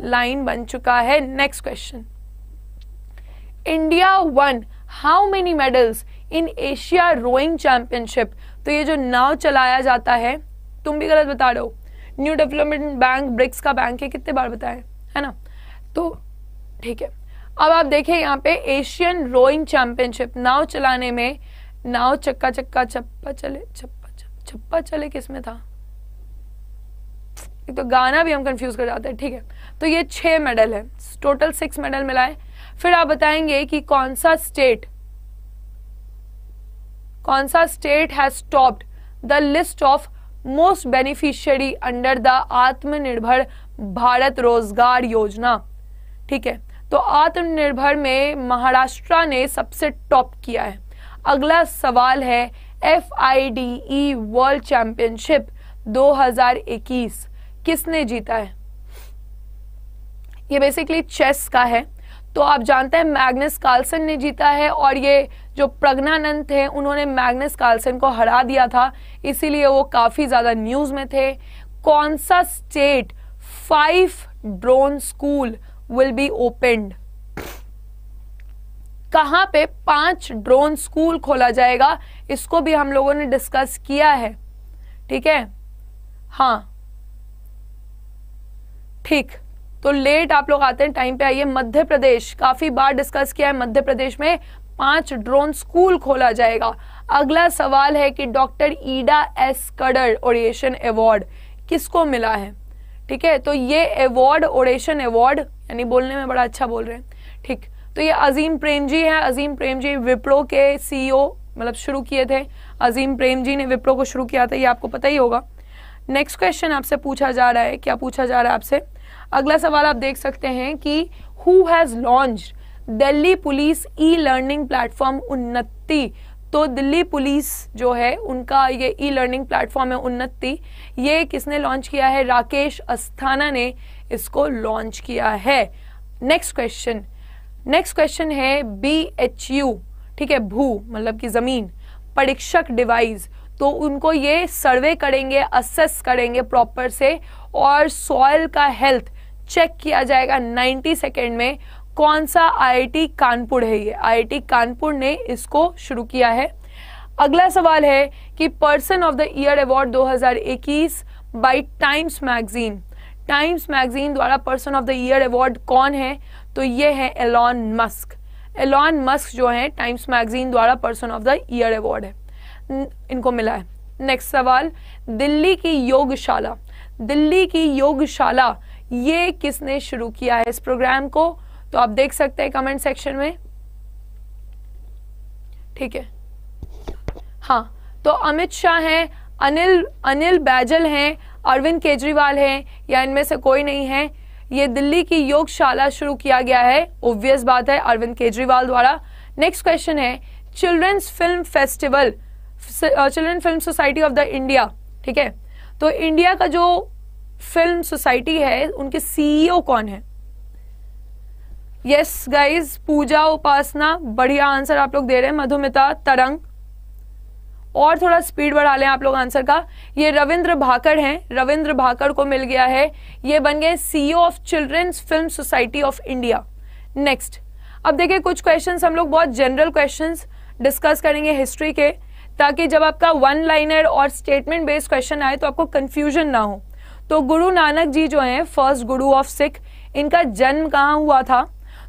S1: लाइन बन चुका है next question India won how many medals in Asia rowing championship तो ये जो नाव चलाया जाता है तुम भी गलत बता रहे हो न्यू डेवलपमेंट बैंक ब्रिक्स का बैंक है कितने बार बताए है ना तो ठीक है अब आप देखें यहाँ पे एशियन रोइंग चैंपियनशिप नाव चलाने में नाव चक्का चक्का चप्पा चले छप्पा छप्पा चले किस में था एक तो गाना भी हम कंफ्यूज कर जाते हैं ठीक है तो ये छह मेडल है टोटल सिक्स मेडल मिला है फिर आप बताएंगे कि कौन सा स्टेट कौन सा state has topped the list of most beneficiary under the Atmanirbhar Bharat रोजगार योजना ठीक है तो आत्मनिर्भर में महाराष्ट्र ने सबसे टॉप किया है अगला सवाल है F I D E world championship 2021 किसने जीता है ये बेसिकली चेस का है तो आप जानते हैं मैग्नस कार्लसन ने जीता है और ये जो प्रज्ञानंद थे उन्होंने मैग्नस कार्लसन को हरा दिया था इसीलिए वो काफ़ी ज़्यादा न्यूज़ में थे कौन सा state five drone school will be opened कहां पे पांच ड्रोन स्कूल खोला जाएगा इसको भी हम लोगों ने डिस्कस किया है ठीक है हाँ ठीक तो लेट आप लोग आते हैं टाइम पे आइए मध्य प्रदेश काफी बार डिस्कस किया है मध्य प्रदेश में पांच ड्रोन स्कूल खोला जाएगा अगला सवाल है कि doctor Ida S Scudder oration award किसको मिला है ठीक है तो ये अवॉर्ड ओडेशन अवॉर्ड यानी बोलने में बड़ा अच्छा बोल रहे हैं ठीक तो ये अजीम प्रेम जी है अजीम प्रेम जी विप्रो के सीईओ e मतलब शुरू किए थे अजीम प्रेम जी ने विप्रो को शुरू किया था ये आपको पता ही होगा नेक्स्ट क्वेश्चन आपसे पूछा जा रहा है क्या पूछा जा रहा है आपसे अगला सवाल आप देख सकते हैं कि who has launch Delhi police e learning platform Unnati तो दिल्ली पुलिस जो है उनका ये ई लर्निंग प्लेटफॉर्म है उन्नति ये किसने लॉन्च किया है राकेश अस्थाना ने इसको लॉन्च किया है नेक्स्ट क्वेश्चन नेक्स्ट क्वेश्चन है बी एच यू ठीक है भू मतलब कि ज़मीन परीक्षक डिवाइस तो उनको ये सर्वे करेंगे असेस करेंगे प्रॉपर से और सॉयल का हेल्थ चेक किया जाएगा 90 सेकेंड में कौन सा आईआईटी कानपुर है ये आईआईटी कानपुर ने इसको शुरू किया है अगला सवाल है कि person of the year award 2021 by Times magazine Times magazine द्वारा person of the year award कौन है तो ये है एलॉन मस्क एलॉन मस्क जो है टाइम्स मैगजीन द्वारा person of the year award है इनको मिला है नेक्स्ट सवाल दिल्ली की योगशाला दिल्ली की योगशाला ये किसने शुरू किया है इस प्रोग्राम को तो आप देख सकते हैं कमेंट सेक्शन में ठीक है हाँ तो अमित शाह हैं अनिल अनिल बैजल हैं अरविंद केजरीवाल हैं या इनमें से कोई नहीं है ये दिल्ली की योगशाला शुरू किया गया है ओब्वियस बात है अरविंद केजरीवाल द्वारा नेक्स्ट क्वेश्चन है children's film festival children film society of the India ठीक है तो इंडिया का जो फिल्म सोसाइटी है उनके सीईओ e कौन है यस गाइज पूजा उपासना बढ़िया आंसर आप लोग दे रहे हैं मधुमिता तरंग और थोड़ा स्पीड बढ़ा लें आप लोग आंसर का ये रविंद्र भाकर हैं रविंद्र भाकर को मिल गया है ये बन गए CEO of children's film society of India next अब देखिए कुछ क्वेश्चंस हम लोग बहुत जनरल क्वेश्चंस डिस्कस करेंगे हिस्ट्री के ताकि जब आपका वन लाइनर और स्टेटमेंट बेस्ड क्वेश्चन आए तो आपको कंफ्यूजन ना हो तो गुरु नानक जी जो हैं फर्स्ट गुरु ऑफ सिख इनका जन्म कहाँ हुआ था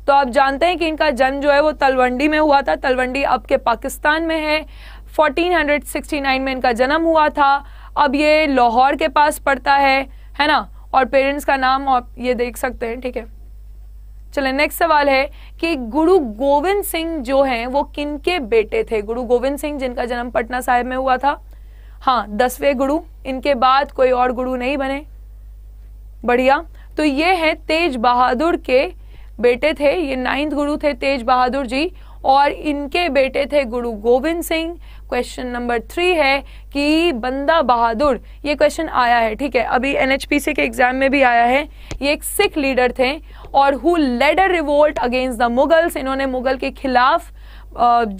S1: तो आप जानते हैं कि इनका जन्म जो है वो तलवंडी में हुआ था तलवंडी अब के पाकिस्तान में है 1469 में इनका जन्म हुआ था अब ये लाहौर के पास पड़ता है है ना और पेरेंट्स का नाम आप ये देख सकते हैं ठीक है चले नेक्स्ट सवाल है कि गुरु गोविंद सिंह जो हैं वो किनके बेटे थे गुरु गोविंद सिंह जिनका जन्म पटना साहिब में हुआ था हाँ दसवें गुरु इनके बाद कोई और गुरु नहीं बने बढ़िया तो ये है तेज बहादुर के बेटे थे ये नाइन्थ गुरु थे तेज बहादुर जी और इनके बेटे थे Guru Gobind Singh question number three है कि बंदा बहादुर ये क्वेश्चन आया है ठीक है अभी एन के एग्जाम में भी आया है ये एक सिख लीडर थे और who led a revolt against the Mughals इन्होंने मुगल के खिलाफ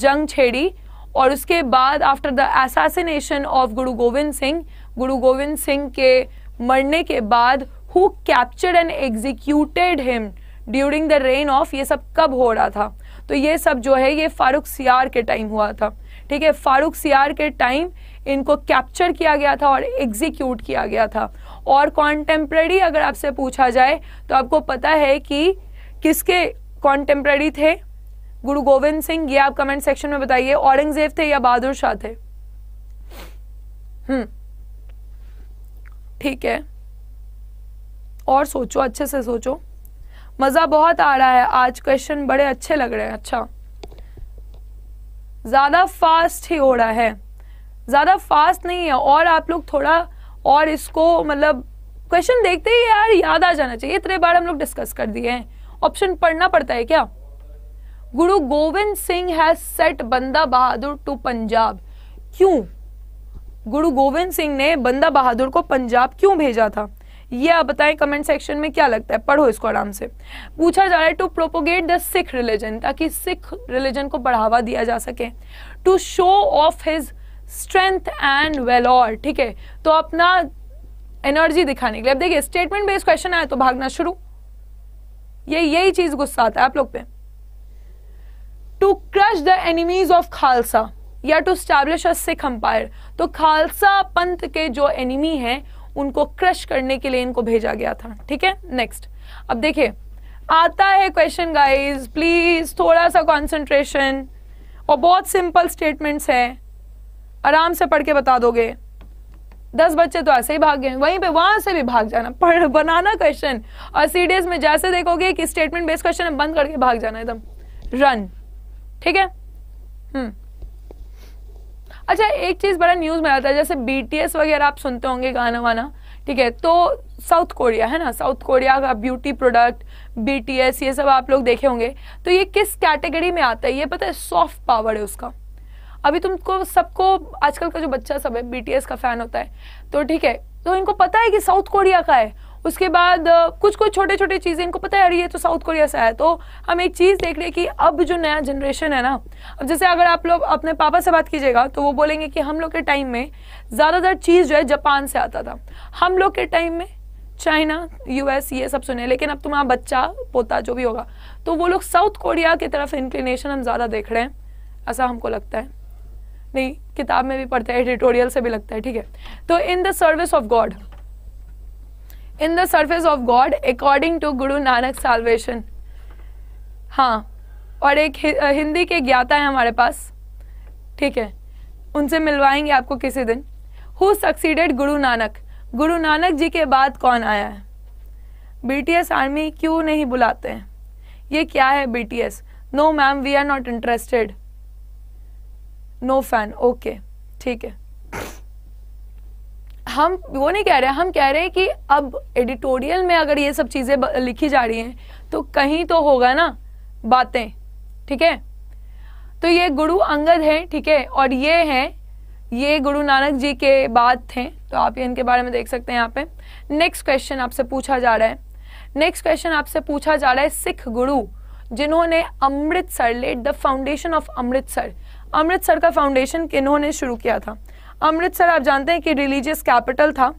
S1: जंग छेड़ी और उसके बाद आफ्टर द एसासिनेशन ऑफ गुरु गोविंद सिंह गुरु गोविंद सिंह के मरने के बाद who captured and executed him during the reign of ये सब कब हो रहा था तो ये सब जो है ये फारूक सियार के टाइम हुआ था ठीक है फारूक सियार के टाइम इनको कैप्चर किया गया था और एग्जीक्यूट किया गया था और कॉन्टेम्प्रेरी अगर आपसे पूछा जाए तो आपको पता है कि किसके कॉन्टेम्प्रेरी थे गुरु गोविंद सिंह ये आप कमेंट सेक्शन में बताइए औरंगजेब थे या बहादुर शाह थे हम्म ठीक है और सोचो अच्छे से सोचो मज़ा बहुत आ रहा है आज क्वेश्चन बड़े अच्छे लग रहे हैं अच्छा ज़्यादा फास्ट ही हो रहा है ज़्यादा फास्ट नहीं है और आप लोग थोड़ा और इसको मतलब क्वेश्चन देखते ही यार याद आ जाना चाहिए इतने बार हम लोग डिस्कस कर दिए हैं ऑप्शन पढ़ना पड़ता है क्या गुरु गोविंद सिंह हैज सेट बंदा बहादुर टू पंजाब क्यों गुरु गोविंद सिंह ने बंदा बहादुर को पंजाब क्यों भेजा था ये आप बताएं कमेंट सेक्शन में क्या लगता है पढ़ो इसको आराम से पूछा जा रहा है to propagate the Sikh religion ताकि सिख रिलीजन को बढ़ावा दिया जा सके to show off his strength and valour ठीक है तो अपना एनर्जी दिखाने के लिए अब देखिए स्टेटमेंट बेस्ड क्वेश्चन आया तो भागना शुरू ये यही चीज गुस्सा आता है आप लोग पे to crush the enemies of Khalsa या to establish a Sikh empire तो खालसा पंथ के जो एनिमी हैं उनको क्रश करने के लिए इनको भेजा गया था ठीक है नेक्स्ट अब देखिए आता है क्वेश्चन गाइस प्लीज थोड़ा सा कंसंट्रेशन और बहुत सिंपल स्टेटमेंट्स हैं आराम से पढ़ के बता दोगे दस बच्चे तो ऐसे ही भाग गए वहीं पे वहां से भी भाग जाना पढ़ बनाना क्वेश्चन और सीडीएस में जैसे देखोगे कि स्टेटमेंट बेस्ड क्वेश्चन बंद करके भाग जाना एकदम रन ठीक है हम्म अच्छा एक चीज़ बड़ा न्यूज़ में आता है जैसे बी वगैरह आप सुनते होंगे गाना वाना ठीक है तो साउथ कोरिया है ना साउथ कोरिया का ब्यूटी प्रोडक्ट बी ये सब आप लोग देखे होंगे तो ये किस कैटेगरी में आता है ये पता है सॉफ्ट पावर है उसका अभी तुमको सबको आजकल का जो बच्चा सब है बीटीएस का फैन होता है तो ठीक है तो इनको पता है कि साउथ कोरिया का है उसके बाद कुछ कुछ छोटे छोटे चीज़ें इनको पता है अरे ये तो साउथ कोरिया से आया तो हम एक चीज़ देख रहे हैं कि अब जो नया जनरेशन है ना अब जैसे अगर आप लोग अपने पापा से बात कीजिएगा तो वो बोलेंगे कि हम लोग के टाइम में ज़्यादातर चीज़ जो है जापान से आता था हम लोग के टाइम में चाइना यूएस ये सब सुने लेकिन अब तुम्हारा बच्चा पोता जो भी होगा तो वो लोग साउथ कोरिया की तरफ इंक्लिनेशन हम ज़्यादा देख रहे हैं ऐसा हमको लगता है नहीं किताब में भी पढ़ते हैं एडिटोरियल से भी लगता है ठीक है तो in the service of God in the surface of God according to Guru Nanak solvation हाँ और एक हिंदी के ज्ञाता है हमारे पास ठीक है उनसे मिलवाएंगे आपको किसी दिन हु सक्सीडेड गुरु नानक गुरु नानक जी के बाद कौन आया है बीटीएस आर्मी क्यों नहीं बुलाते हैं ये क्या है BTS no ma'am we are not interested no fan okay ठीक है हम वो नहीं कह रहे हम कह रहे हैं कि अब एडिटोरियल में अगर ये सब चीज़ें लिखी जा रही हैं तो कहीं तो होगा ना बातें ठीक है तो ये गुरु अंगद हैं ठीक है और ये हैं ये गुरु नानक जी के बाद थे तो आप ये इनके बारे में देख सकते हैं यहाँ पे नेक्स्ट क्वेश्चन आपसे पूछा जा रहा है नेक्स्ट क्वेश्चन आपसे पूछा जा रहा है सिख गुरु जिन्होंने Amritsar laid the foundation of Amritsar Amritsar का फाउंडेशन किन्होंने शुरू किया था अमृतसर आप जानते हैं कि रिलीजियस कैपिटल था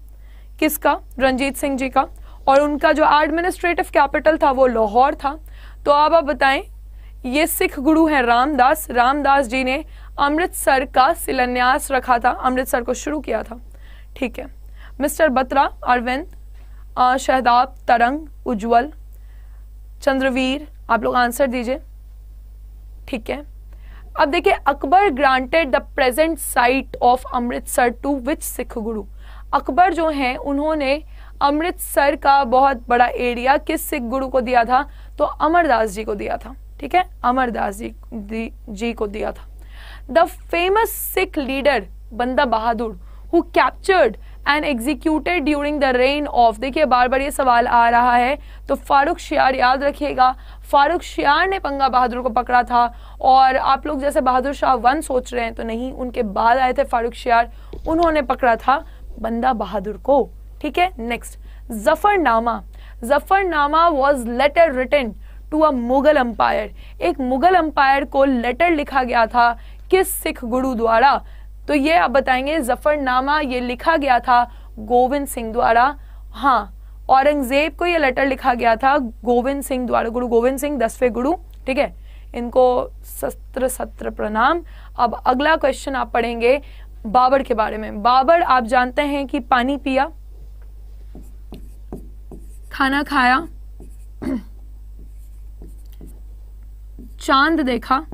S1: किसका रंजीत सिंह जी का और उनका जो एडमिनिस्ट्रेटिव कैपिटल था वो लाहौर था तो अब आप बताएं ये सिख गुरु हैं रामदास रामदास जी ने अमृतसर का शिलान्यास रखा था अमृतसर को शुरू किया था ठीक है मिस्टर बत्रा अरविंद शहदाब तरंग उज्जवल चंद्रवीर आप लोग आंसर दीजिए ठीक है अब देखिए Akbar granted the present site of Amritsar to which Sikh guru Akbar जो हैं उन्होंने अमृतसर का बहुत बड़ा एरिया किस सिख गुरु को दिया था तो अमरदास जी को दिया था ठीक है अमरदास जी जी को दिया था the famous Sikh leader Banda Bahadur who captured and executed during the reign of देखिए बार बार ये सवाल आ रहा है तो फारूक शियार याद रखिएगा फारूक शियार ने पंगा बहादुर को पकड़ा था और आप लोग जैसे बहादुर शाह वन सोच रहे हैं तो नहीं उनके बाद आए थे फारूक शियार उन्होंने पकड़ा था बंदा बहादुर को ठीक है next Zafarnama Zafarnama was letter written to a Mughal empire एक मुगल अम्पायर को लेटर लिखा गया था किस सिख गुरु द्वारा तो ये आप बताएंगे जफरनामा ये लिखा गया था गोविंद सिंह द्वारा हाँ औरंगजेब को ये लेटर लिखा गया था गोविंद सिंह द्वारा गुरु गोविंद सिंह दसवें गुरु ठीक है इनको सत्र सत्र प्रणाम अब अगला क्वेश्चन आप पढ़ेंगे बाबर के बारे में बाबर आप जानते हैं कि पानी पिया खाना खाया चांद देखा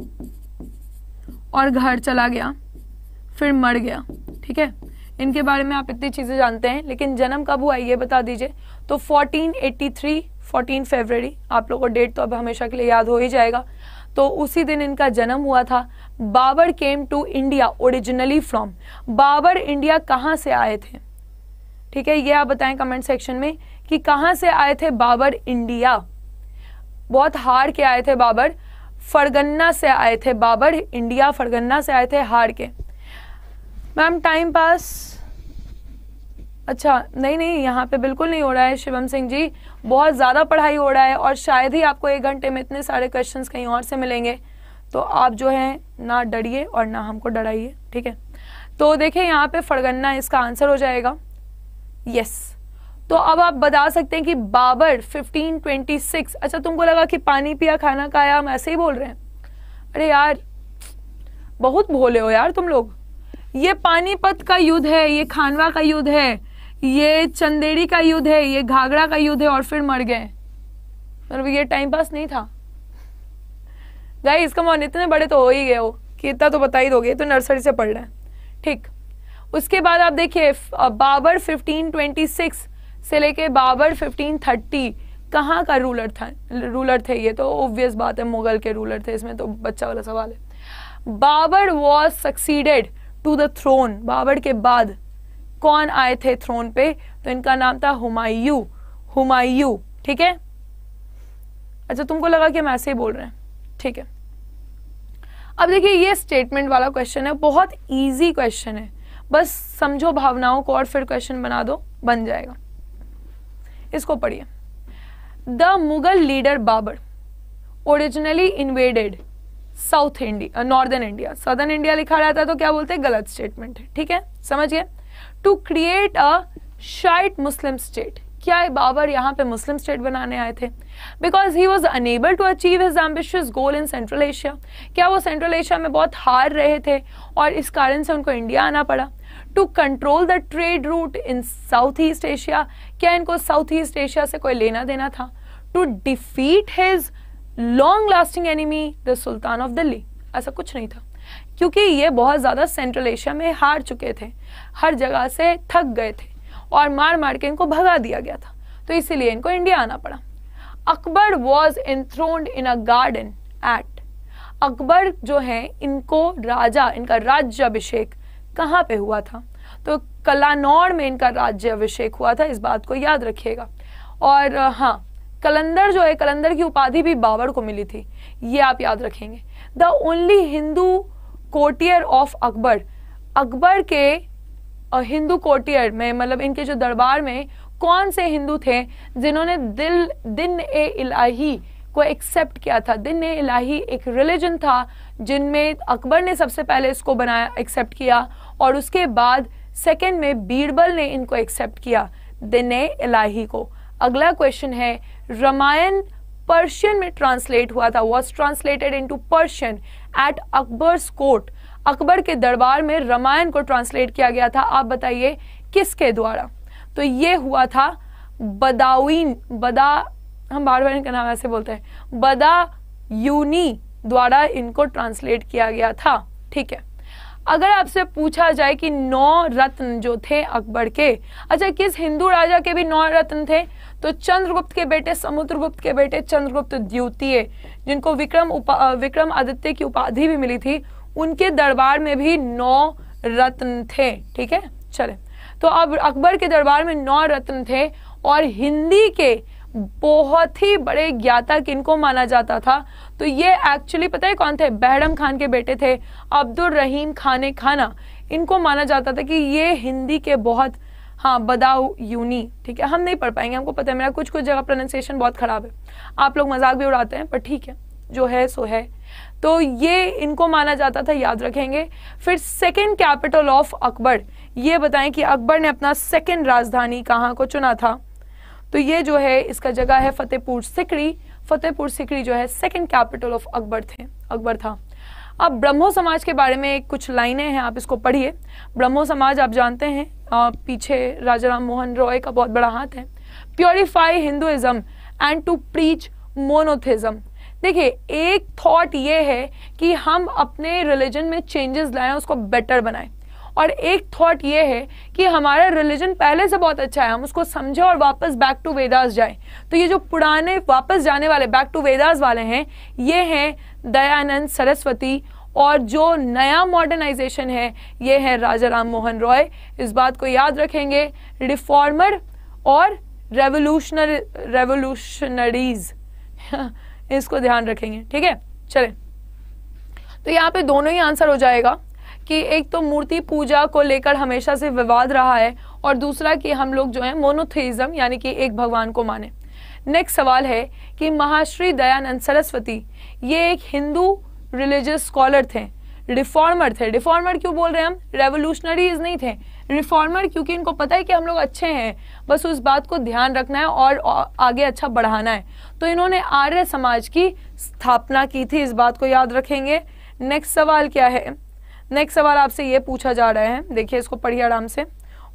S1: और घर चला गया फिर मर गया ठीक है इनके बारे में आप इतनी चीज़ें जानते हैं लेकिन जन्म कब हुआ ये बता दीजिए तो 1483 14 फरवरी आप लोगों को डेट तो अब हमेशा के लिए याद हो ही जाएगा तो उसी दिन इनका जन्म हुआ था Babur came to India originally from Babur India कहाँ से आए थे ठीक है ये आप बताएं कमेंट सेक्शन में कि कहाँ से आए थे बाबर इंडिया बहुत हार के आए थे बाबर फरगन्ना से आए थे बाबर इंडिया फरगन्ना से आए थे हार के मैम टाइम पास अच्छा नहीं नहीं यहाँ पे बिल्कुल नहीं हो रहा है शिवम सिंह जी बहुत ज़्यादा पढ़ाई हो रहा है और शायद ही आपको एक घंटे में इतने सारे क्वेश्चंस कहीं और से मिलेंगे तो आप जो है ना डरिए और ना हमको डराइए ठीक है तो देखिए यहाँ पे फड़गन्ना इसका आंसर हो जाएगा यस तो अब आप बता सकते हैं कि बाबर फिफ्टीन अच्छा तुमको लगा कि पानी पिया खाना खाया हम ऐसे ही बोल रहे हैं अरे यार बहुत भोले हो यार तुम लोग ये पानीपत का युद्ध है ये खानवा का युद्ध है ये चंदेड़ी का युद्ध है ये घाघरा का युद्ध है और फिर मर गए मतलब ये टाइम पास नहीं था गाई इसका मौन इतने बड़े तो हो ही गए हो कि इतना तो बता ही दोगे तो नर्सरी से पढ़ रहे हैं ठीक उसके बाद आप देखिए बाबर 1526 से लेके बाबर 1530 कहाँ का रूलर था रूलर थे ये तो ओब्वियस बात है मुगल के रूलर थे इसमें तो बच्चा वाला सवाल है Babur was succeeded to the throne Babur के बाद कौन आए थे थ्रोन पे तो इनका नाम था हुमायूं हुमायूं ठीक है अच्छा तुमको लगा कि हम ऐसे ही बोल रहे हैं ठीक है अब देखिए ये स्टेटमेंट वाला क्वेश्चन है बहुत इजी क्वेश्चन है बस समझो भावनाओं को और फिर क्वेश्चन बना दो बन जाएगा इसको पढ़िए the Mughal leader Babur originally invaded south India northern India southern India लिखा रहता है तो क्या बोलते हैं गलत स्टेटमेंट है ठीक है समझिए to create a Shiite Muslim state क्या बाबर यहाँ पे मुस्लिम स्टेट बनाने आए थे because he was unable to achieve his ambitious goal in central Asia क्या वो सेंट्रल एशिया में बहुत हार रहे थे और इस कारण से उनको इंडिया आना पड़ा to control the trade route in south east Asia क्या इनको साउथ ईस्ट एशिया से कोई लेना देना था to defeat his long lasting enemy the sultan of Delhi ऐसा कुछ नहीं था क्योंकि ये बहुत ज़्यादा सेंट्रल एशिया में हार चुके थे हर जगह से थक गए थे और मार मार के इनको भगा दिया गया था तो इसीलिए इनको इंडिया आना पड़ा Akbar was enthroned in a garden at Akbar जो है इनको राजा इनका राज्य अभिषेक कहाँ पे हुआ था तो कलानौर में इनका राज्य अभिषेक हुआ था इस बात को याद रखिएगा और हाँ कलंदर जो है कलंदर की उपाधि भी बाबर को मिली थी ये आप याद रखेंगे the only Hindu courtier of Akbar Akbar के हिंदू कोटियर में मतलब इनके जो दरबार में कौन से हिंदू थे जिन्होंने दिल दिन ए इलाही को एक्सेप्ट किया था दिन ए इलाही एक रिलीजन था जिनमें अकबर ने सबसे पहले इसको बनाया एक्सेप्ट किया और उसके बाद सेकेंड में बीरबल ने इनको एक्सेप्ट किया दिन ए इलाही को अगला क्वेश्चन है रामायण पर्शियन में ट्रांसलेट हुआ था was translated to Persian at Akbar's court Akbar के दरबार में रामायण को ट्रांसलेट किया गया था आप बताइए किसके द्वारा तो ये हुआ था बदाउन बदा हम बार बार इनका नाम ऐसे बोलते हैं बदा यूनी द्वारा इनको ट्रांसलेट किया गया था ठीक है अगर आपसे पूछा जाए कि नौ रत्न जो थे अकबर के अच्छा किस हिंदू राजा के भी नौ रत्न थे तो चंद्रगुप्त के बेटे समुद्रगुप्त के बेटे चंद्रगुप्त द्वितीय जिनको विक्रम विक्रम आदित्य की उपाधि भी मिली थी उनके दरबार में भी नौ रत्न थे ठीक है चले तो अब अकबर के दरबार में नौ रत्न थे और हिंदी के बहुत ही बड़े ज्ञाता किनको माना जाता था तो ये एक्चुअली पता है कौन थे बहरम खान के बेटे थे अब्दुल रहीम खाने खाना इनको माना जाता था कि ये हिंदी के बहुत हाँ बदाऊ यूनी ठीक है हम नहीं पढ़ पाएंगे हमको पता है मेरा कुछ कुछ जगह प्रोनाउंसिएशन बहुत ख़राब है आप लोग मजाक भी उड़ाते हैं पर ठीक है जो है सो है तो ये इनको माना जाता था याद रखेंगे फिर सेकेंड कैपिटल ऑफ अकबर ये बताएं कि अकबर ने अपना सेकेंड राजधानी कहाँ को चुना था तो ये जो है इसका जगह है फतेहपुर सिकरी फतेहपुर सिकरी जो है सेकेंड कैपिटल ऑफ अकबर थे अकबर था अब ब्रह्मो समाज के बारे में कुछ लाइनें हैं आप इसको पढ़िए ब्रह्मो समाज आप जानते हैं आ, पीछे राजा राम मोहन रॉय का बहुत बड़ा हाथ है purify Hinduism and to preach monotheism देखिए एक थॉट ये है कि हम अपने रिलीजन में चेंजेस लाएं उसको बेटर बनाएं और एक थॉट ये है कि हमारा रिलीजन पहले से बहुत अच्छा है हम उसको समझें और वापस बैक टू वेदास जाएं तो ये जो पुराने वापस जाने वाले बैक टू वेदास वाले हैं ये हैं दयानंद सरस्वती और जो नया मॉडर्नाइजेशन है ये है राजा राम मोहन रॉय इस बात को याद रखेंगे रिफॉर्मर और रेवोल्यूशनर रेवोल्यूशनरीज इसको ध्यान रखेंगे ठीक है चले तो यहाँ पे दोनों ही आंसर हो जाएगा कि एक तो मूर्ति पूजा को लेकर हमेशा से विवाद रहा है और दूसरा कि हम लोग जो है मोनोथिज्म यानी कि एक भगवान को माने नेक्स्ट सवाल है कि महाश्री दयानंद सरस्वती ये एक हिंदू रिलीजियस स्कॉलर थे रिफॉर्मर थे रिफॉर्मर क्यों बोल रहे हैं हम रेवोल्यूशनरीज नहीं थे रिफॉर्मर क्योंकि इनको पता है कि हम लोग अच्छे हैं बस उस बात को ध्यान रखना है और आगे अच्छा बढ़ाना है तो इन्होंने आर्य समाज की स्थापना की थी इस बात को याद रखेंगे नेक्स्ट सवाल क्या है नेक्स्ट सवाल आपसे ये पूछा जा रहा है देखिए इसको पढ़िए आराम से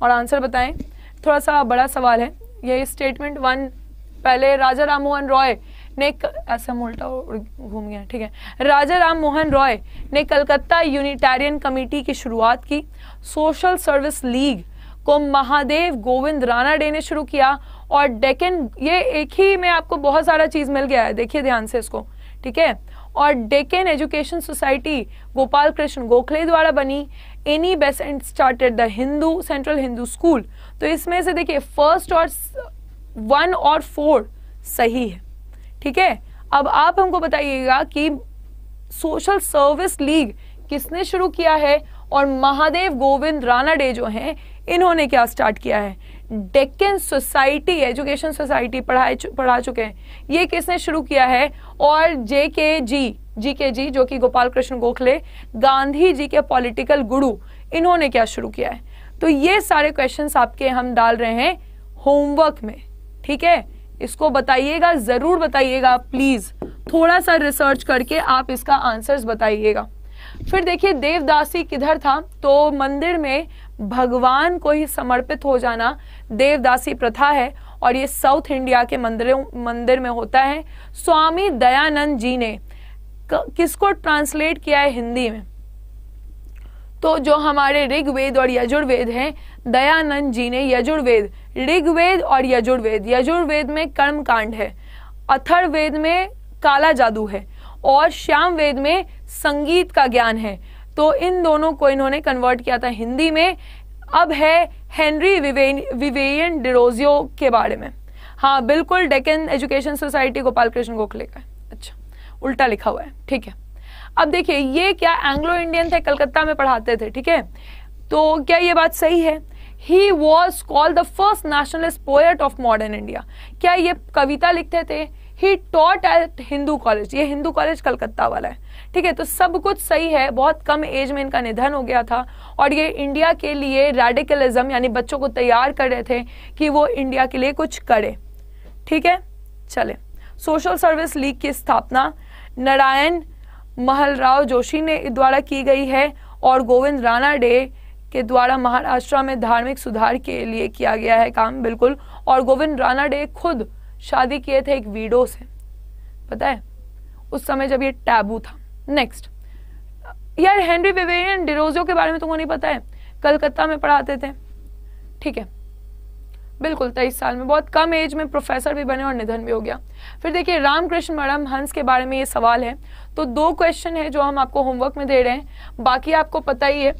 S1: और आंसर बताएं थोड़ा सा बड़ा सवाल है यही स्टेटमेंट वन पहले राजा राम मोहन रॉय ने ऐसा उल्टा घूम गया ठीक है राजा राम मोहन रॉय ने कलकत्ता यूनिटेरियन कमेटी की शुरुआत की सोशल सर्विस लीग को महादेव गोविंद राणा डे ने शुरू किया और डेकन ये एक ही में आपको बहुत सारा चीज़ मिल गया है देखिए ध्यान से इसको ठीक है और डेकन एजुकेशन सोसाइटी गोपाल कृष्ण गोखले द्वारा बनी Annie Besant started the Hindu Central Hindu School तो इसमें से देखिए फर्स्ट और वन और फोर सही है ठीक है अब आप हमको बताइएगा कि सोशल सर्विस लीग किसने शुरू किया है और महादेव गोविंद राणा डे जो हैं इन्होंने क्या स्टार्ट किया है डेक्कन सोसाइटी एजुकेशन सोसाइटी पढ़ाए पढ़ा चुके हैं ये किसने शुरू किया है और जे के जी जी के जी जो कि गोपाल कृष्ण गोखले गांधी जी के पॉलिटिकल गुरु इन्होंने क्या शुरू किया है तो ये सारे क्वेश्चंस आपके हम डाल रहे हैं होमवर्क में ठीक है इसको बताइएगा जरूर बताइएगा प्लीज थोड़ा सा रिसर्च करके आप इसका आंसर्स बताइएगा फिर देखिए देवदासी किधर था तो मंदिर में भगवान को ही समर्पित हो जाना देवदासी प्रथा है और ये साउथ इंडिया के मंदिरों मंदिर में होता है स्वामी दयानंद जी ने किसको ट्रांसलेट किया है हिंदी में तो जो हमारे ऋग्वेद और यजुर्वेद हैं दयानंद जी ने यजुर्वेद ऋग्वेद और यजुर्वेद यजुर्वेद में कर्म कांड है अथर्वेद में काला जादू है और श्याम वेद में संगीत का ज्ञान है तो इन दोनों को इन्होंने कन्वर्ट किया था हिंदी में अब है हेनरी विवेयन डिरोजियो के बारे में हाँ बिल्कुल डेकन एजुकेशन सोसाइटी गोपाल कृष्ण गोखले का अच्छा उल्टा लिखा हुआ है ठीक है अब देखिए ये क्या एंग्लो इंडियन थे कलकत्ता में पढ़ाते थे ठीक है तो क्या ये बात सही है he was called the first nationalist poet of modern India क्या ये कविता लिखते थे he taught at Hindu College ये हिंदू कॉलेज कलकत्ता वाला है ठीक है तो सब कुछ सही है बहुत कम एज में इनका निधन हो गया था और ये इंडिया के लिए रेडिकलिज्म यानी बच्चों को तैयार कर रहे थे कि वो इंडिया के लिए कुछ करे ठीक है चले सोशल सर्विस लीग की स्थापना नारायण महलराव जोशी ने द्वारा की गई है और गोविंद राणा डे के द्वारा महाराष्ट्र में धार्मिक सुधार के लिए किया गया है काम बिल्कुल और गोविंद राणा डे खुद शादी किए थे एक वीडो से पता है उस समय जब ये टैबू था नेक्स्ट यार हेनरी विवेरियन डिरोजियो के बारे में तुमको नहीं पता है कलकत्ता में पढ़ाते थे ठीक है बिल्कुल तेईस साल में बहुत कम एज में प्रोफेसर भी बने और निधन भी हो गया फिर देखिए रामकृष्ण हंस के बारे में ये सवाल है तो दो क्वेश्चन है जो हम आपको होमवर्क में दे रहे हैं बाकी आपको पता ही है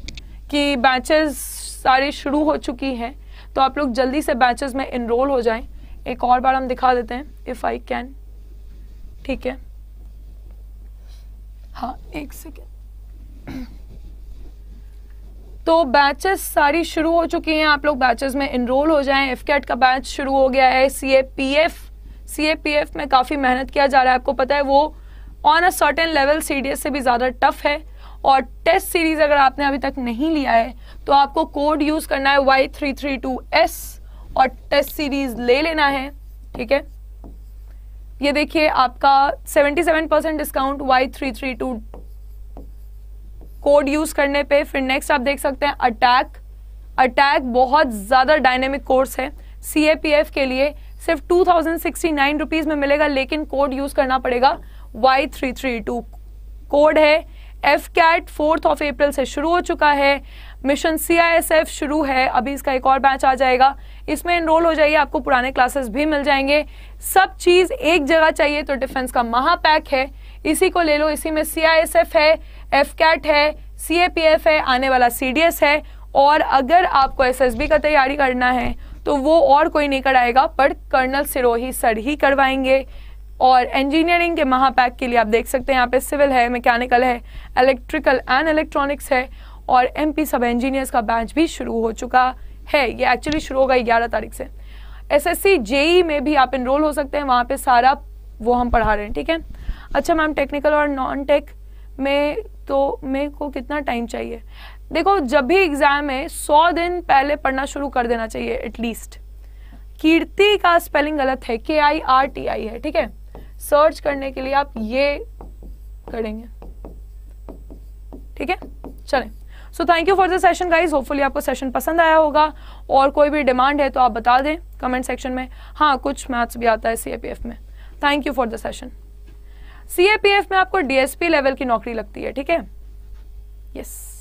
S1: कि बैचेस सारी शुरू हो चुकी हैं तो आप लोग जल्दी से बैचेस में इनरोल हो जाएं एक और बार हम दिखा देते हैं इफ़ आई कैन ठीक है हाँ एक सेकेंड तो बैचेस सारी शुरू हो चुकी हैं आप लोग बैचेस में इनरोल हो जाएं एफ कैट का बैच शुरू हो गया है C A P F C A P F में काफ़ी मेहनत किया जा रहा है आपको पता है वो on a certain level C D S से भी ज़्यादा टफ है और टेस्ट सीरीज़ अगर आपने अभी तक नहीं लिया है तो आपको कोड यूज़ करना है Y three three two S और टेस्ट सीरीज़ ले लेना है ठीक है ये देखिए आपका 77 percent discount Y three three two code use करने पे फिर नेक्स्ट आप देख सकते हैं अटैक अटैक बहुत ज़्यादा डायनेमिक कोर्स है सी के लिए सिर्फ टू थाउजेंड रुपीज़ में मिलेगा लेकिन कोड यूज़ करना पड़ेगा Y three three two code है F CAT fourth of April से शुरू हो चुका है mission C I S F शुरू है अभी इसका एक और बैच आ जाएगा इसमें इनरोल हो जाइए आपको पुराने क्लासेस भी मिल जाएंगे सब चीज़ एक जगह चाहिए तो डिफेंस का महापैक है इसी को ले लो इसी में सी आई एस एफ है एफ कैट है सी ए पी एफ है आने वाला सी डी एस है और अगर आपको एस एस बी का तैयारी करना है तो वो और कोई नहीं कराएगा पर कर्नल सिरोही सर ही करवाएंगे और इंजीनियरिंग के महापैक के लिए आप देख सकते हैं यहाँ पे सिविल है मैकेनिकल है इलेक्ट्रिकल एंड इलेक्ट्रॉनिक्स है और एमपी सब इंजीनियर्स का बैच भी शुरू हो चुका है ये एक्चुअली शुरू होगा ग्यारह तारीख से एसएससी जेई e में भी आप इनरोल हो सकते हैं वहाँ पे सारा वो हम पढ़ा रहे हैं ठीक है अच्छा मैम टेक्निकल और नॉन टेक में तो मेरे को कितना टाइम चाहिए देखो जब भी एग्ज़ाम है सौ दिन पहले पढ़ना शुरू कर देना चाहिए एटलीस्ट कीर्ति का स्पेलिंग गलत है के आई आर टी आई है ठीक है सर्च करने के लिए आप ये करेंगे ठीक है चलें so thank you for the session guys hopefully आपको सेशन पसंद आया होगा और कोई भी डिमांड है तो आप बता दें कमेंट सेक्शन में हाँ कुछ मैथ्स भी आता है सी में thank you for the session CAPF में आपको डीएसपी लेवल की नौकरी लगती है ठीक है यस